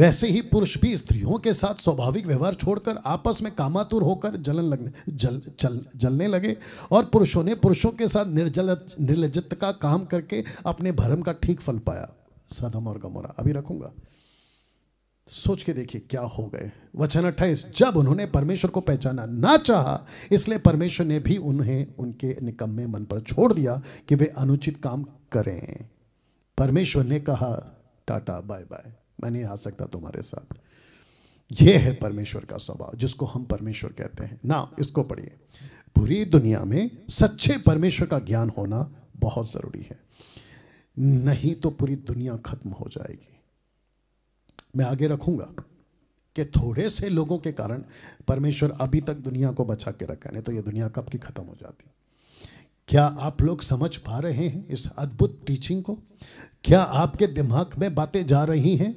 वैसे ही पुरुष भी स्त्रियों के साथ स्वाभाविक व्यवहार छोड़कर आपस में कामातुर होकर जलन लगने जल चल जलने लगे और पुरुषों ने पुरुषों के साथ निर्जल निर्लजित का काम करके अपने भरम का ठीक फल पाया सदम और गमोरा अभी रखूंगा सोच के देखिए क्या हो गए वचन अट्ठाईस जब उन्होंने परमेश्वर को पहचाना ना चाहा इसलिए परमेश्वर ने भी उन्हें उनके निकम्मे मन पर छोड़ दिया कि वे अनुचित काम करें परमेश्वर ने कहा टाटा बाय बाय मैं नहीं आ सकता तुम्हारे साथ यह है परमेश्वर का स्वभाव जिसको हम परमेश्वर कहते हैं ना इसको पढ़िए पूरी दुनिया में सच्चे परमेश्वर का ज्ञान होना बहुत ज़रूरी है नहीं तो पूरी दुनिया खत्म हो जाएगी मैं आगे रखूंगा कि थोड़े से लोगों के कारण परमेश्वर अभी तक दुनिया को बचा के रखा नहीं तो ये दुनिया कब की ख़त्म हो जाती क्या आप लोग समझ पा रहे हैं इस अद्भुत टीचिंग को क्या आपके दिमाग में बातें जा रही हैं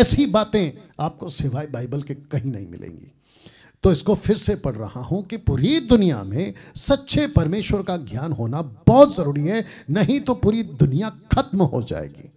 ऐसी बातें आपको सिवाय बाइबल के कहीं नहीं मिलेंगी तो इसको फिर से पढ़ रहा हूं कि पूरी दुनिया में सच्चे परमेश्वर का ज्ञान होना बहुत जरूरी है नहीं तो पूरी दुनिया खत्म हो जाएगी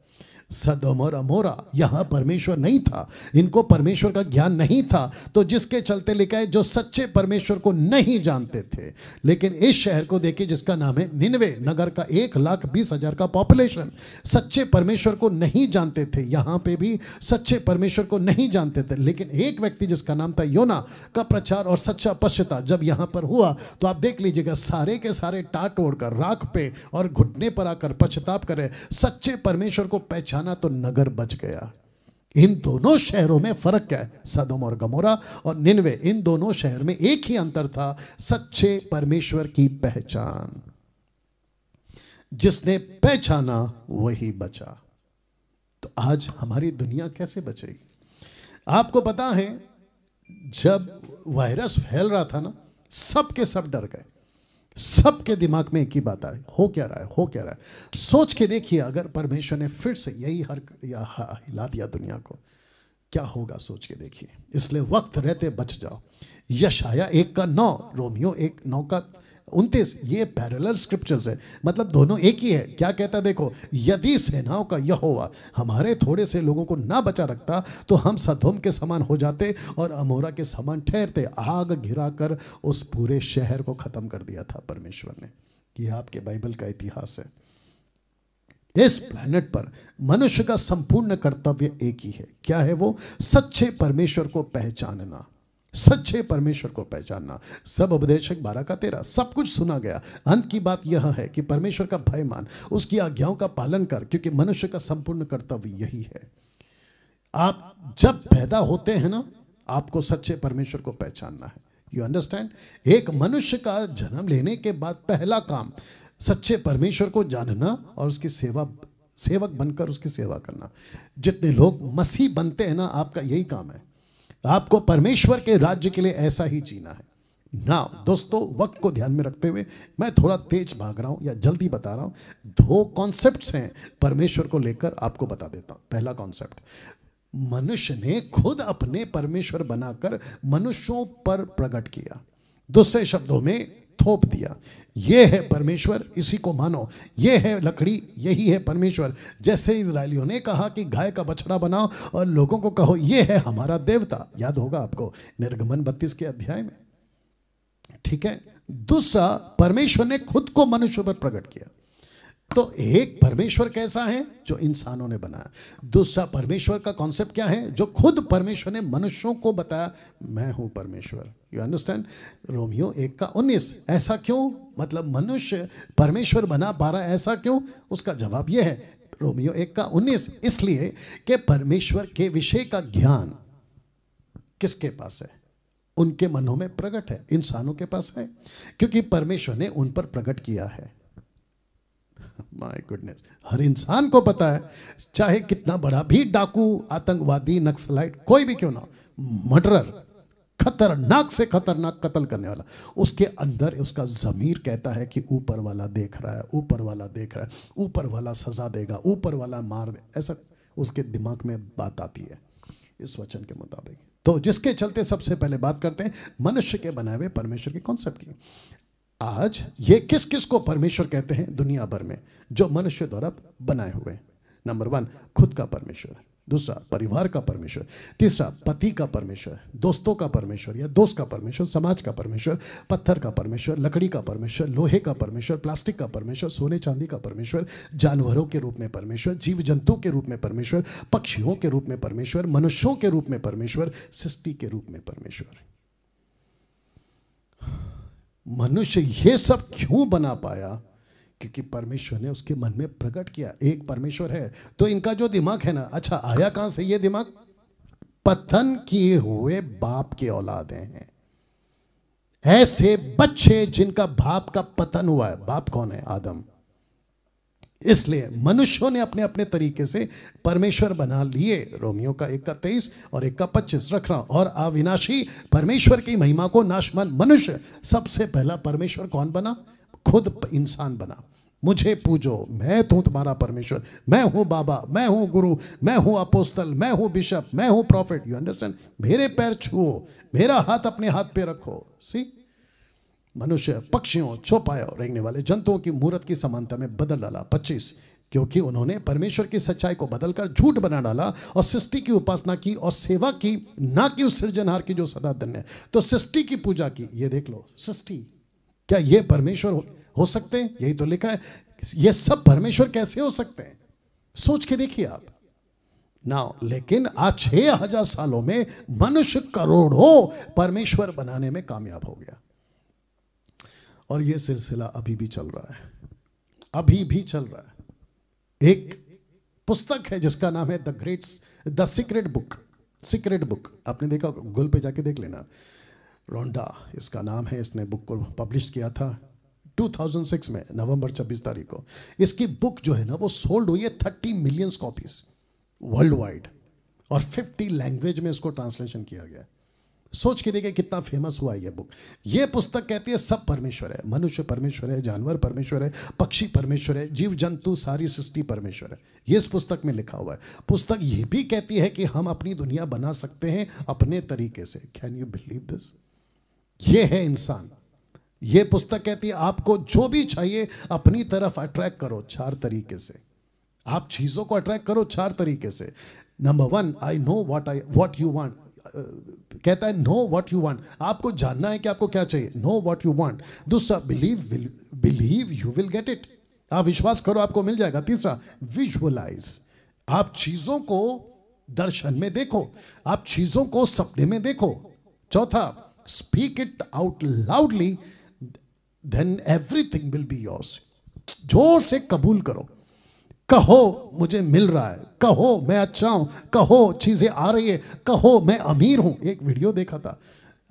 और अमोरा यहाँ परमेश्वर नहीं था इनको परमेश्वर का ज्ञान नहीं था तो जिसके चलते लिखा है जो सच्चे परमेश्वर को नहीं जानते थे लेकिन इस शहर को देखिए जिसका नाम है निन्वे नगर का एक लाख बीस हजार का पॉपुलेशन सच्चे परमेश्वर को नहीं जानते थे यहाँ पे भी सच्चे परमेश्वर को नहीं जानते थे लेकिन एक व्यक्ति जिसका नाम था योना का प्रचार और सच्चा पश्चता जब यहाँ पर हुआ तो आप देख लीजिएगा सारे के सारे टाट ओढ़कर राख पे और घुटने पर आकर पश्चताप करें सच्चे परमेश्वर को पहचान जाना तो नगर बच गया इन दोनों शहरों में फर्क क्या है सदम और गमोरा और निन्वे इन दोनों शहर में एक ही अंतर था सच्चे परमेश्वर की पहचान जिसने पहचाना वही बचा तो आज हमारी दुनिया कैसे बचेगी आपको पता है जब वायरस फैल रहा था ना सब के सब डर गए सबके दिमाग में एक ही बात आए हो क्या रहा है हो क्या रहा है सोच के देखिए अगर परमेश्वर ने फिर से यही हर या हिला दिया दुनिया को क्या होगा सोच के देखिए इसलिए वक्त रहते बच जाओ यशाया एक का नौ रोमियो एक नौ का उनतीस ये पैरेलल स्क्रिप्चर्स है मतलब दोनों एक ही है क्या कहता है देखो यदि सेनाओं का यह हुआ हमारे थोड़े से लोगों को ना बचा रखता तो हम सदोम के समान हो जाते और अमोरा के समान ठहरते आग घिरा कर उस पूरे शहर को ख़त्म कर दिया था परमेश्वर ने यह आपके बाइबल का इतिहास है इस प्लेनेट पर मनुष्य का संपूर्ण कर्तव्य एक ही है क्या है वो सच्चे परमेश्वर को पहचानना सच्चे परमेश्वर को पहचानना सब उपदेशक बारह का तेरा सब कुछ सुना गया अंत की बात यह है कि परमेश्वर का भय मान उसकी आज्ञाओं का पालन कर क्योंकि मनुष्य का संपूर्ण कर्तव्य यही है आप जब पैदा होते हैं ना आपको सच्चे परमेश्वर को पहचानना है यू अंडरस्टैंड एक मनुष्य का जन्म लेने के बाद पहला काम सच्चे परमेश्वर को जानना और उसकी सेवा सेवक बनकर उसकी सेवा करना जितने लोग मसीह बनते हैं ना आपका यही काम है तो आपको परमेश्वर के राज्य के लिए ऐसा ही जीना है ना दोस्तों वक्त को ध्यान में रखते हुए मैं थोड़ा तेज भाग रहा हूं या जल्दी बता रहा हूं दो कॉन्सेप्ट्स हैं परमेश्वर को लेकर आपको बता देता हूं पहला कॉन्सेप्ट मनुष्य ने खुद अपने परमेश्वर बनाकर मनुष्यों पर प्रकट किया दूसरे शब्दों में थोप दिया ये है परमेश्वर इसी को मानो ये है लकड़ी यही है परमेश्वर जैसे इसराइलियों ने कहा कि गाय का बछड़ा बनाओ और लोगों को कहो ये है हमारा देवता याद होगा आपको निर्गमन बत्तीस के अध्याय में ठीक है दूसरा परमेश्वर ने खुद को मनुष्य पर प्रकट किया तो एक परमेश्वर कैसा है जो इंसानों ने बनाया दूसरा परमेश्वर का कॉन्सेप्ट क्या है जो खुद परमेश्वर ने मनुष्यों को बताया मैं हूं परमेश्वर यू अंडरस्टैंड रोमियो एक का उन्नीस ऐसा क्यों मतलब मनुष्य परमेश्वर बना पा रहा ऐसा क्यों उसका जवाब यह है रोमियो एक का उन्नीस इसलिए कि परमेश्वर के विषय का ज्ञान किसके पास है उनके मनों में प्रकट है इंसानों के पास है क्योंकि परमेश्वर ने उन पर प्रकट किया है माय गुडनेस हर इंसान को पता है चाहे कितना बड़ा भी डाकू आतंकवादी नक्सलाइट कोई भी क्यों ना मर्डरर खतरनाक से खतरनाक कत्ल करने वाला उसके अंदर उसका ज़मीर कहता है कि ऊपर वाला देख रहा है ऊपर वाला देख रहा है ऊपर वाला सजा देगा ऊपर वाला मार दे ऐसा उसके दिमाग में बात आती है इस वचन के मुताबिक तो जिसके चलते सबसे पहले बात करते हैं मनुष्य के बनाए हुए परमेश्वर के कॉन्सेप्ट की आज ये किस किस को परमेश्वर कहते हैं दुनिया भर में जो मनुष्य द्वारा बनाए हुए हैं नंबर वन खुद का परमेश्वर दूसरा परिवार का परमेश्वर तीसरा पति का परमेश्वर दोस्तों का परमेश्वर या दोस्त का परमेश्वर समाज का परमेश्वर पत्थर का परमेश्वर लकड़ी का परमेश्वर लोहे का परमेश्वर प्लास्टिक का परमेश्वर सोने चांदी का परमेश्वर जानवरों के रूप में परमेश्वर जीव जंतु के रूप में परमेश्वर पक्षियों के रूप में परमेश्वर मनुष्यों के रूप में परमेश्वर सृष्टि के रूप में परमेश्वर मनुष्य ये सब क्यों बना पाया क्योंकि परमेश्वर ने उसके मन में प्रकट किया एक परमेश्वर है तो इनका जो दिमाग है ना अच्छा आया कहां से ये दिमाग पतन किए हुए बाप के औलादे हैं ऐसे बच्चे जिनका बाप का पतन हुआ है बाप कौन है आदम इसलिए मनुष्यों ने अपने अपने तरीके से परमेश्वर बना लिए रोमियो का एक का तेईस और एक का पच्चीस रख रहा और अविनाशी परमेश्वर की महिमा को नाशमान मनुष्य सबसे पहला परमेश्वर कौन बना खुद इंसान बना मुझे पूजो मैं तू तो तुम्हारा परमेश्वर मैं हूँ बाबा मैं हूँ गुरु मैं हूँ अपोस्तल मैं हूँ बिशप मैं हूँ प्रॉफिट यू अंडरस्टैंड मेरे पैर छुओ मेरा हाथ अपने हाथ पे रखो सी मनुष्य पक्षियों चौपाए और रेंगने वाले जंतुओं की मूर्त की समानता में बदल डाला पच्चीस क्योंकि उन्होंने परमेश्वर की सच्चाई को बदलकर झूठ बना डाला और सृष्टि की उपासना की और सेवा की ना कि उस सृजनहार की जो सदा धन्य है तो सृष्टि की पूजा की ये देख लो सृष्टि क्या ये परमेश्वर हो, हो सकते हैं यही तो लिखा है ये सब परमेश्वर कैसे हो सकते हैं सोच के देखिए आप ना लेकिन आज छह हजार सालों में मनुष्य करोड़ों परमेश्वर बनाने में कामयाब हो गया और ये सिलसिला अभी भी चल रहा है अभी भी चल रहा है एक पुस्तक है जिसका नाम है the great the secret book secret book आपने देखा गूगल पे जाके देख लेना रोंडा इसका नाम है इसने बुक को पब्लिश किया था 2006 में नवंबर 26 तारीख को इसकी बुक जो है ना वो सोल्ड हुई है 30 मिलियंस कॉपीज वर्ल्ड वाइड और 50 लैंग्वेज में इसको ट्रांसलेशन किया गया सोच के देखिए कितना फेमस हुआ यह बुक ये पुस्तक कहती है सब परमेश्वर है मनुष्य परमेश्वर है जानवर परमेश्वर है पक्षी परमेश्वर है जीव जंतु सारी सृष्टि परमेश्वर है ये इस पुस्तक में लिखा हुआ है पुस्तक ये भी कहती है कि हम अपनी दुनिया बना सकते हैं अपने तरीके से कैन यू बिलीव दिस ये है इंसान ये पुस्तक कहती है आपको जो भी चाहिए अपनी तरफ अट्रैक्ट करो चार तरीके से आप चीज़ों को अट्रैक्ट करो चार तरीके से number one I know what I what you want कहता है नो वॉट यू वॉन्ट आपको जानना है कि आपको क्या चाहिए नो वॉट यू वॉन्ट दूसरा believe believe you will get it आप विश्वास करो आपको मिल जाएगा तीसरा विजुअलाइज आप चीजों को दर्शन में देखो आप चीजों को सपने में देखो चौथा speak it out loudly then everything will be yours जोर से कबूल करो कहो मुझे मिल रहा है कहो मैं अच्छा हूं कहो चीज़ें आ रही है कहो मैं अमीर हूं एक वीडियो देखा था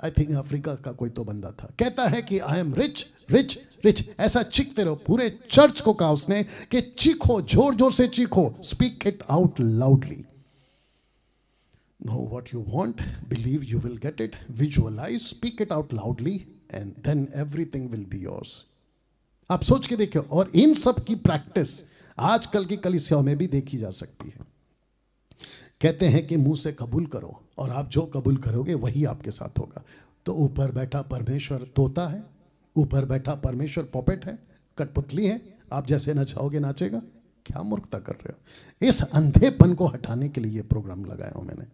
आई थिंक अफ्रीका का कोई तो बंदा था कहता है कि I am rich rich rich ऐसा चीखते रहो पूरे चर्च को कहा उसने कि चीखो जोर जोर से चीखो speak it out loudly what you want believe you will get it visualise speak it out loudly and then everything will be yours आप सोच के देखो और इन सब की प्रैक्टिस आजकल की कलिसियाओं में भी देखी जा सकती है कहते हैं कि मुंह से कबूल करो और आप जो कबूल करोगे वही आपके साथ होगा तो ऊपर बैठा परमेश्वर तोता है ऊपर बैठा परमेश्वर पॉपेट है कठपुतली है आप जैसे नचाओगे नाचेगा क्या मूर्खता कर रहे हो इस अंधेपन को हटाने के लिए प्रोग्राम लगाया हूं मैंने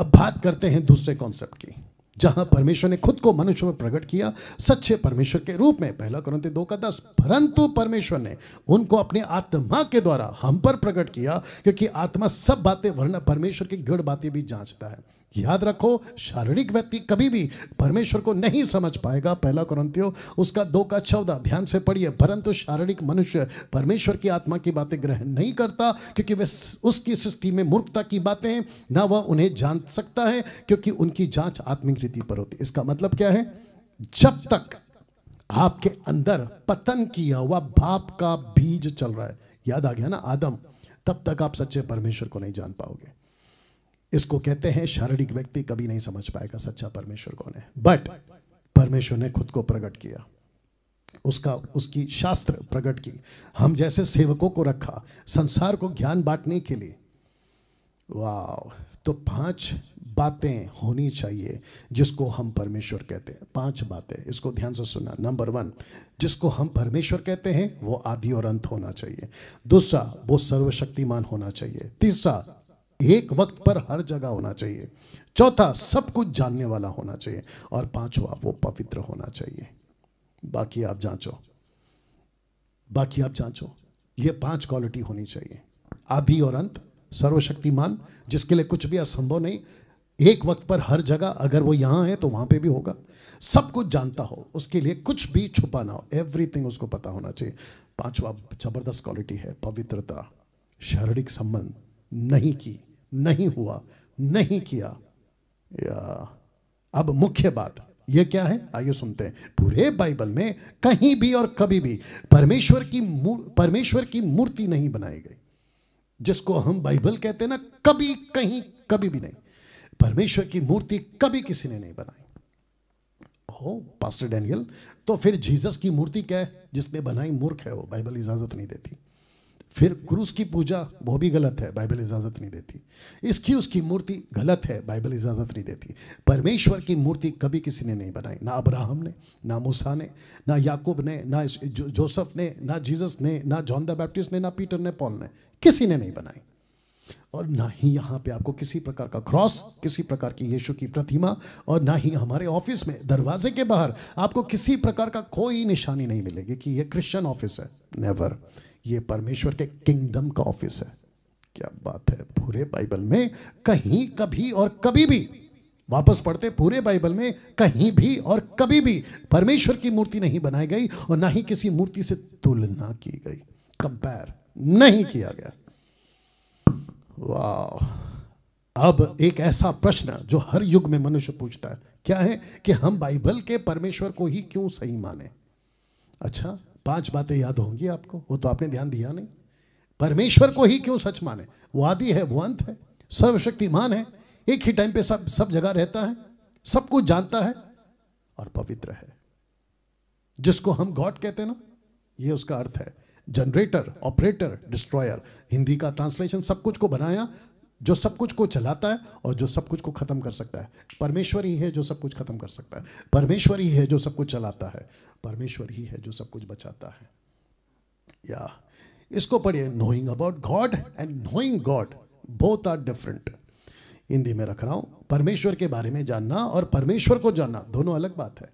अब बात करते हैं दूसरे कॉन्सेप्ट की जहां परमेश्वर ने खुद को मनुष्य में प्रकट किया सच्चे परमेश्वर के रूप में पहला करते दो का दस परंतु परमेश्वर ने उनको अपने आत्मा के द्वारा हम पर प्रकट किया क्योंकि आत्मा सब बातें वरना परमेश्वर की गढ़ बातें भी जांचता है याद रखो शारीरिक व्यक्ति कभी भी परमेश्वर को नहीं समझ पाएगा पहला क्रंथियो उसका दो का चौदह ध्यान से पढ़िए परंतु शारीरिक मनुष्य परमेश्वर की आत्मा की बातें ग्रहण नहीं करता क्योंकि वह उसकी सृष्टि में मूर्खता की बातें ना वह उन्हें जान सकता है क्योंकि उनकी जांच आत्मिक रीति पर होती इसका मतलब क्या है जब तक आपके अंदर पतन किया हुआ भाप का बीज चल रहा है याद आ गया ना आदम तब तक आप सच्चे परमेश्वर को नहीं जान पाओगे इसको कहते हैं शारीरिक व्यक्ति कभी नहीं समझ पाएगा सच्चा परमेश्वर कौन है बट परमेश्वर ने खुद को प्रकट किया उसका उसकी शास्त्र प्रकट की हम जैसे सेवकों को रखा संसार को ज्ञान बांटने के लिए वाह तो पांच बातें होनी चाहिए जिसको हम परमेश्वर कहते हैं पांच बातें इसको ध्यान से सुनना नंबर वन जिसको हम परमेश्वर कहते हैं वो आदि और अंत होना चाहिए दूसरा वो सर्वशक्तिमान होना चाहिए तीसरा एक वक्त पर हर जगह होना चाहिए चौथा सब कुछ जानने वाला होना चाहिए और पांचवा वो पवित्र होना चाहिए बाकी आप जांचो बाकी आप जांचो ये पांच क्वालिटी होनी चाहिए आदि और अंत सर्वशक्तिमान जिसके लिए कुछ भी असंभव नहीं एक वक्त पर हर जगह अगर वो यहां है तो वहां पे भी होगा सब कुछ जानता हो उसके लिए कुछ भी छुपा ना हो एवरीथिंग उसको पता होना चाहिए पांचवा जबरदस्त क्वालिटी है पवित्रता शारीरिक संबंध नहीं की नहीं हुआ नहीं किया या अब मुख्य बात यह क्या है आइए सुनते हैं पूरे बाइबल में कहीं भी और कभी भी परमेश्वर की परमेश्वर की मूर्ति नहीं बनाई गई जिसको हम बाइबल कहते हैं ना कभी कहीं कभी भी नहीं परमेश्वर की मूर्ति कभी किसी ने नहीं बनाई हो पास्टर डैनियल तो फिर जीसस की मूर्ति क्या है जिसने बनाई मूर्ख है वो बाइबल इजाजत नहीं देती फिर क्रूस की पूजा वो भी गलत है बाइबल इजाज़त नहीं देती इसकी उसकी मूर्ति गलत है बाइबल इजाज़त नहीं देती परमेश्वर की मूर्ति कभी किसी ने नहीं बनाई ना अब्राहम ने ना मूसा ने ना याकूब ने ना जो, जोसफ ने ना जीसस ने ना जॉन द बैप्टिस्ट ने ना पीटर ने पॉल ने किसी ने नहीं बनाई और ना ही यहाँ पे आपको किसी प्रकार का क्रॉस किसी प्रकार की यीशु की प्रतिमा और ना ही हमारे ऑफिस में दरवाजे के बाहर आपको किसी प्रकार का कोई निशानी नहीं मिलेगी कि ये क्रिश्चियन ऑफिस है नेवर ये परमेश्वर के किंगडम का ऑफिस है क्या बात है पूरे बाइबल में कहीं कभी और कभी भी वापस पढ़ते पूरे बाइबल में कहीं भी और कभी भी परमेश्वर की मूर्ति नहीं बनाई गई और ना ही किसी मूर्ति से तुलना की गई कंपेयर नहीं किया गया वाह अब एक ऐसा प्रश्न जो हर युग में मनुष्य पूछता है क्या है कि हम बाइबल के परमेश्वर को ही क्यों सही माने अच्छा पांच बातें याद होंगी आपको वो तो आपने ध्यान दिया नहीं परमेश्वर को ही क्यों सच माने वो आदि है वो अंत है सर्वशक्तिमान है एक ही टाइम पे सब सब जगह रहता है सब कुछ जानता है और पवित्र है जिसको हम गॉड कहते हैं ना ये उसका अर्थ है जनरेटर ऑपरेटर डिस्ट्रॉयर हिंदी का ट्रांसलेशन सब कुछ को बनाया जो सब कुछ को चलाता है और जो सब कुछ को ख़त्म कर सकता है परमेश्वर ही है जो सब कुछ ख़त्म कर सकता है परमेश्वर ही है जो सब कुछ चलाता है परमेश्वर ही है जो सब कुछ बचाता है या इसको पढ़िए knowing about God and knowing God both are different Hindi में रख रहा हूं परमेश्वर के बारे में जानना और परमेश्वर को जानना दोनों अलग बात है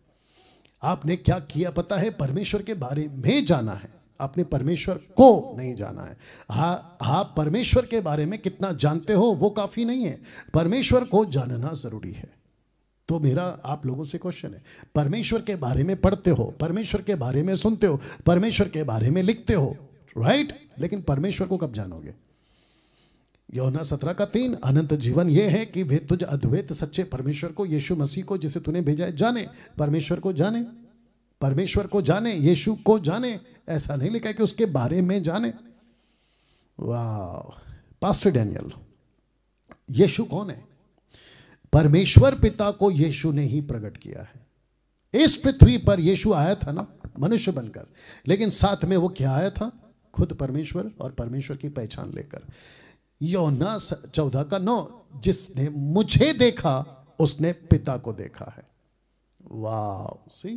आपने क्या किया पता है परमेश्वर के बारे में जाना है आपने परमेश्वर को नहीं जाना है हा हा परमेश्वर के बारे में कितना जानते हो वो काफ़ी नहीं है परमेश्वर को जानना ज़रूरी है तो मेरा आप लोगों से क्वेश्चन है परमेश्वर के बारे में पढ़ते हो परमेश्वर के बारे में सुनते हो परमेश्वर के बारे में लिखते हो राइट लेकिन परमेश्वर को कब जानोगे यौना सत्रह का तीन अनंत जीवन यह है कि वे तुझ अद्वैत सच्चे परमेश्वर को यीशु मसीह को जिसे तूने भेजा है जाने परमेश्वर को जाने परमेश्वर को जाने यीशु को जाने ऐसा नहीं लिखा कि उसके बारे में जाने वाह पास्टर डैनियल यीशु कौन है परमेश्वर पिता को यीशु ने ही प्रकट किया है इस पृथ्वी पर यीशु आया था ना मनुष्य बनकर लेकिन साथ में वो क्या आया था खुद परमेश्वर और परमेश्वर की पहचान लेकर योना चौदह का नौ जिसने मुझे देखा उसने पिता को देखा है वाह सी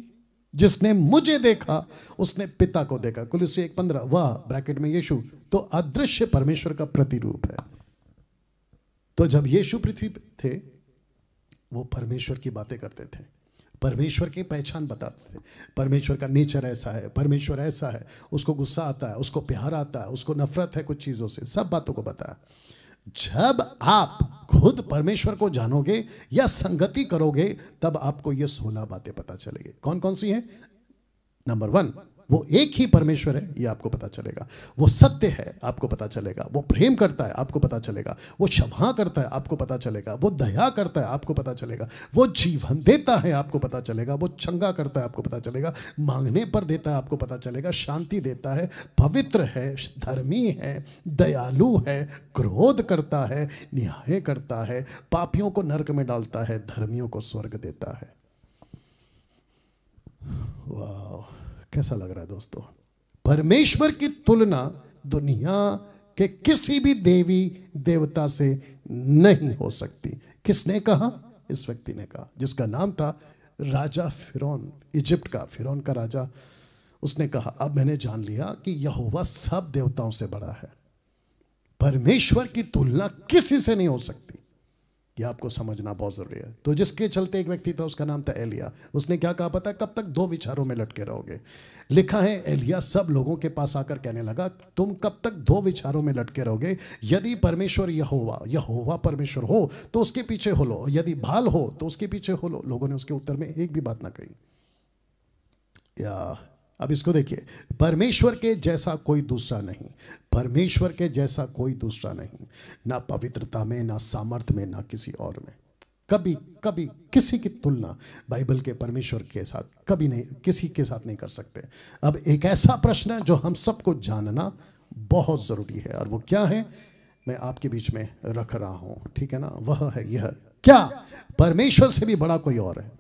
जिसने मुझे देखा उसने पिता को देखा कुल एक पंद्रह वह ब्रैकेट में यीशु तो अदृश्य परमेश्वर का प्रतिरूप है तो जब यीशु पृथ्वी पे थे वो परमेश्वर की बातें करते थे परमेश्वर की पहचान बताते थे परमेश्वर का नेचर ऐसा है परमेश्वर ऐसा है उसको गुस्सा आता है उसको प्यार आता है उसको नफरत है कुछ चीज़ों से सब बातों को बताया जब आप खुद परमेश्वर को जानोगे या संगति करोगे तब आपको ये सोलह बातें पता चलेगी कौन कौन सी हैं नंबर वन वो एक ही परमेश्वर है ये आपको पता चलेगा वो सत्य है आपको पता चलेगा वो प्रेम करता है आपको पता चलेगा वो क्षमा करता है आपको पता चलेगा वो दया करता है आपको पता चलेगा वो जीवन देता है आपको पता चलेगा वो चंगा करता है आपको पता चलेगा मांगने पर देता है आपको पता चलेगा शांति देता है पवित्र है धर्मी है दयालु है क्रोध करता है न्याय करता है पापियों को नर्क में डालता है धर्मियों को स्वर्ग देता है वाह कैसा लग रहा है दोस्तों परमेश्वर की तुलना दुनिया के किसी भी देवी देवता से नहीं हो सकती किसने कहा इस व्यक्ति ने कहा जिसका नाम था राजा फिरौन इजिप्ट का फिरौन का राजा उसने कहा अब मैंने जान लिया कि यहोवा सब देवताओं से बड़ा है परमेश्वर की तुलना किसी से नहीं हो सकती यह आपको समझना बहुत ज़रूरी है तो जिसके चलते एक व्यक्ति था उसका नाम था एलिया उसने क्या कहा पता कब तक दो विचारों में लटके रहोगे लिखा है एलिया सब लोगों के पास आकर कहने लगा तुम कब तक दो विचारों में लटके रहोगे यदि परमेश्वर यहोवा यहोवा परमेश्वर हो तो उसके पीछे हो लो यदि भाल हो तो उसके पीछे हो लो लोगों ने उसके उत्तर में एक भी बात ना कही या अब इसको देखिए परमेश्वर के जैसा कोई दूसरा नहीं परमेश्वर के जैसा कोई दूसरा नहीं ना पवित्रता में ना सामर्थ्य में ना किसी और में कभी कभी किसी की तुलना बाइबल के परमेश्वर के साथ कभी नहीं किसी के साथ नहीं कर सकते अब एक ऐसा प्रश्न है जो हम सबको जानना बहुत ज़रूरी है और वो क्या है मैं आपके बीच में रख रहा हूं ठीक है ना वह है यह क्या परमेश्वर से भी बड़ा कोई और है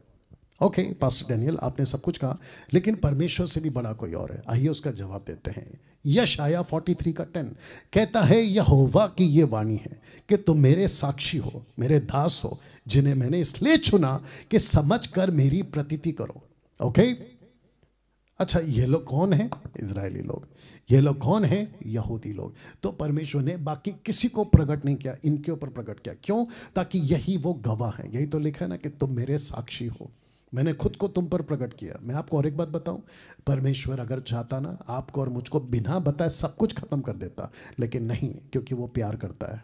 ओके पास्टर डैनियल आपने सब कुछ कहा लेकिन परमेश्वर से भी बड़ा कोई और है आइए उसका जवाब देते हैं यश आया फोर्टी थ्री का टेन कहता है यहोवा की ये वाणी है कि तुम मेरे साक्षी हो मेरे दास हो जिन्हें मैंने इसलिए चुना कि समझ कर मेरी प्रतीति करो ओके अच्छा ये लोग कौन है इसराइली लोग ये लोग कौन है यहूदी लोग तो परमेश्वर ने बाकी किसी को प्रकट नहीं किया इनके ऊपर प्रकट किया क्यों ताकि यही वो गवाह है यही तो लिखा है ना कि तुम मेरे साक्षी हो मैंने खुद को तुम पर प्रकट किया मैं आपको और एक बात बताऊं परमेश्वर अगर चाहता ना आपको और मुझको बिना बताए सब कुछ खत्म कर देता लेकिन नहीं क्योंकि वो प्यार करता है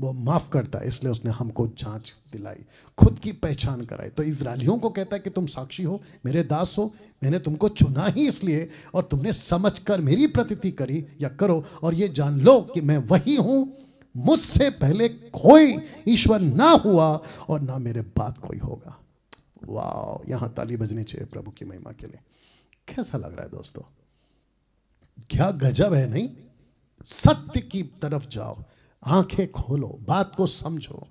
वो माफ़ करता है इसलिए उसने हमको जांच दिलाई खुद की पहचान कराई तो इसराइलियों को कहता है कि तुम साक्षी हो मेरे दास हो मैंने तुमको चुना ही इसलिए और तुमने समझ कर मेरी प्रतीति करी या करो और ये जान लो कि मैं वही हूँ मुझसे पहले कोई ईश्वर ना हुआ और ना मेरे बाद कोई होगा वाह यहाँ ताली बजनी चाहिए प्रभु की महिमा के लिए कैसा लग रहा है दोस्तों क्या गजब है नहीं सत्य की तरफ जाओ आंखें खोलो बात को समझो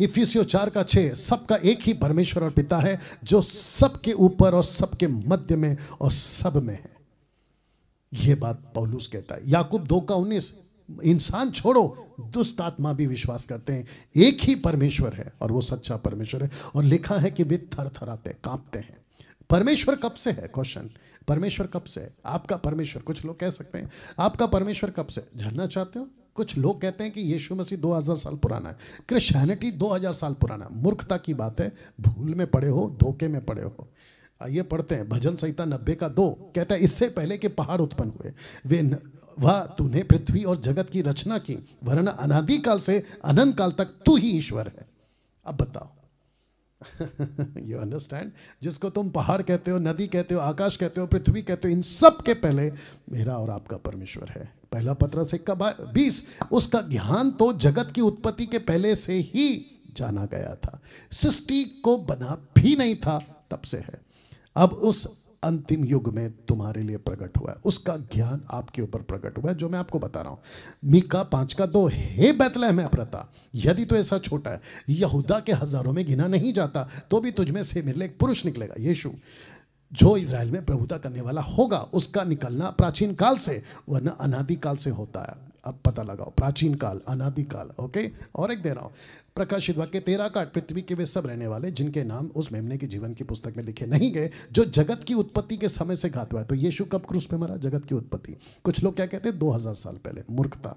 इफिसियो चार का छे सबका एक ही परमेश्वर और पिता है जो सबके ऊपर और सबके मध्य में और सब में है यह बात पौलूस कहता है याकूब दो का उन्नीस इंसान छोड़ो दुष्ट आत्मा भी विश्वास करते हैं एक ही परमेश्वर है और वो सच्चा परमेश्वर है और लिखा है कि वे थर थराते कांपते हैं परमेश्वर कब से है क्वेश्चन परमेश्वर कब से है आपका परमेश्वर कुछ लोग कह सकते हैं आपका परमेश्वर कब से जानना चाहते हो कुछ लोग कहते हैं कि यीशु मसीह 2000 साल पुराना है क्रिश्चियनिटी 2000 साल पुराना है मूर्खता की बात है भूल में पड़े हो धोखे में पड़े हो आइए पढ़ते हैं भजन संहिता नब्बे का दो कहता है इससे पहले के पहाड़ उत्पन्न हुए वे न... वह तूने पृथ्वी और जगत की रचना की वरना अनादिकाल से अनंत काल तक तू ही ईश्वर है अब बताओ यू अंडरस्टैंड जिसको तुम पहाड़ कहते हो नदी कहते हो आकाश कहते हो पृथ्वी कहते हो इन सब के पहले मेरा और आपका परमेश्वर है पहला पत्र से कब बीस उसका ज्ञान तो जगत की उत्पत्ति के पहले से ही जाना गया था सृष्टि को बना भी नहीं था तब से है अब उस अंतिम युग में तुम्हारे लिए प्रकट हुआ है उसका ज्ञान आपके ऊपर प्रकट हुआ है जो मैं आपको बता रहा हूं मीका पांच का दो हे बैतलहम अप्रता यदि तो ऐसा छोटा है यहूदा के हजारों में गिना नहीं जाता तो भी तुझमें से लिए एक पुरुष निकलेगा यीशु जो इसराइल में प्रभुता करने वाला होगा उसका निकलना प्राचीन काल से वरना अनादिकाल से होता है अब पता लगाओ प्राचीन काल अनादिकाल ओके और एक दे रहा हूँ प्रकाशित वाक्य तेरा का पृथ्वी के वे सब रहने वाले जिनके नाम उस मेमने के जीवन की पुस्तक में लिखे नहीं गए जो जगत की उत्पत्ति के समय से घात हुआ है तो यीशु कब क्रूस पे मरा जगत की उत्पत्ति कुछ लोग क्या कहते हैं दो साल पहले मूर्खता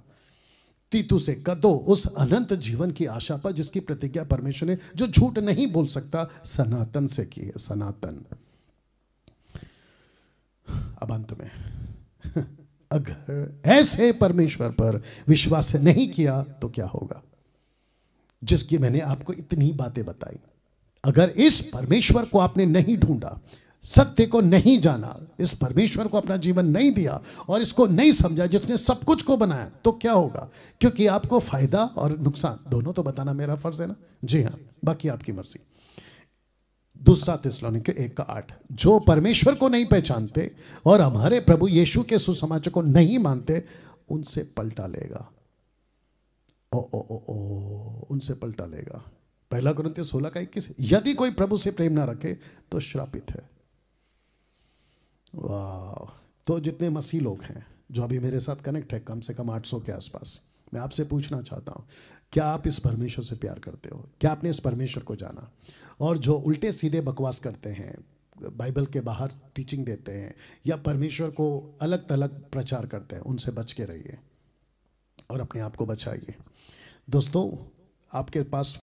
तीतु से कदो उस अनंत जीवन की आशा पर जिसकी प्रतिज्ञा परमेश्वर ने जो झूठ नहीं बोल सकता सनातन से की है सनातन अब अंत में अगर ऐसे परमेश्वर पर विश्वास नहीं किया तो क्या होगा जिसकी मैंने आपको इतनी बातें बताई अगर इस परमेश्वर को आपने नहीं ढूंढा सत्य को नहीं जाना इस परमेश्वर को अपना जीवन नहीं दिया और इसको नहीं समझा जिसने सब कुछ को बनाया तो क्या होगा क्योंकि आपको फायदा और नुकसान दोनों तो बताना मेरा फर्ज है ना जी हाँ बाकी आपकी मर्जी दूसरा के एक का आठ जो परमेश्वर को नहीं पहचानते और हमारे प्रभु यीशु के सुसमाचार को नहीं मानते उनसे पलटा लेगा ओ ओ ओ ओ उनसे पलटा लेगा पहला ग्रंथ सोलह का इक्कीस यदि कोई प्रभु से प्रेम ना रखे तो श्रापित है वाह तो जितने मसीह लोग हैं जो अभी मेरे साथ कनेक्ट है कम से कम 800 के आसपास मैं आपसे पूछना चाहता हूं क्या आप इस परमेश्वर से प्यार करते हो क्या आपने इस परमेश्वर को जाना और जो उल्टे सीधे बकवास करते हैं बाइबल के बाहर टीचिंग देते हैं या परमेश्वर को अलग तलग प्रचार करते हैं उनसे बच के रहिए और अपने आप को बचाइए दोस्तों आपके पास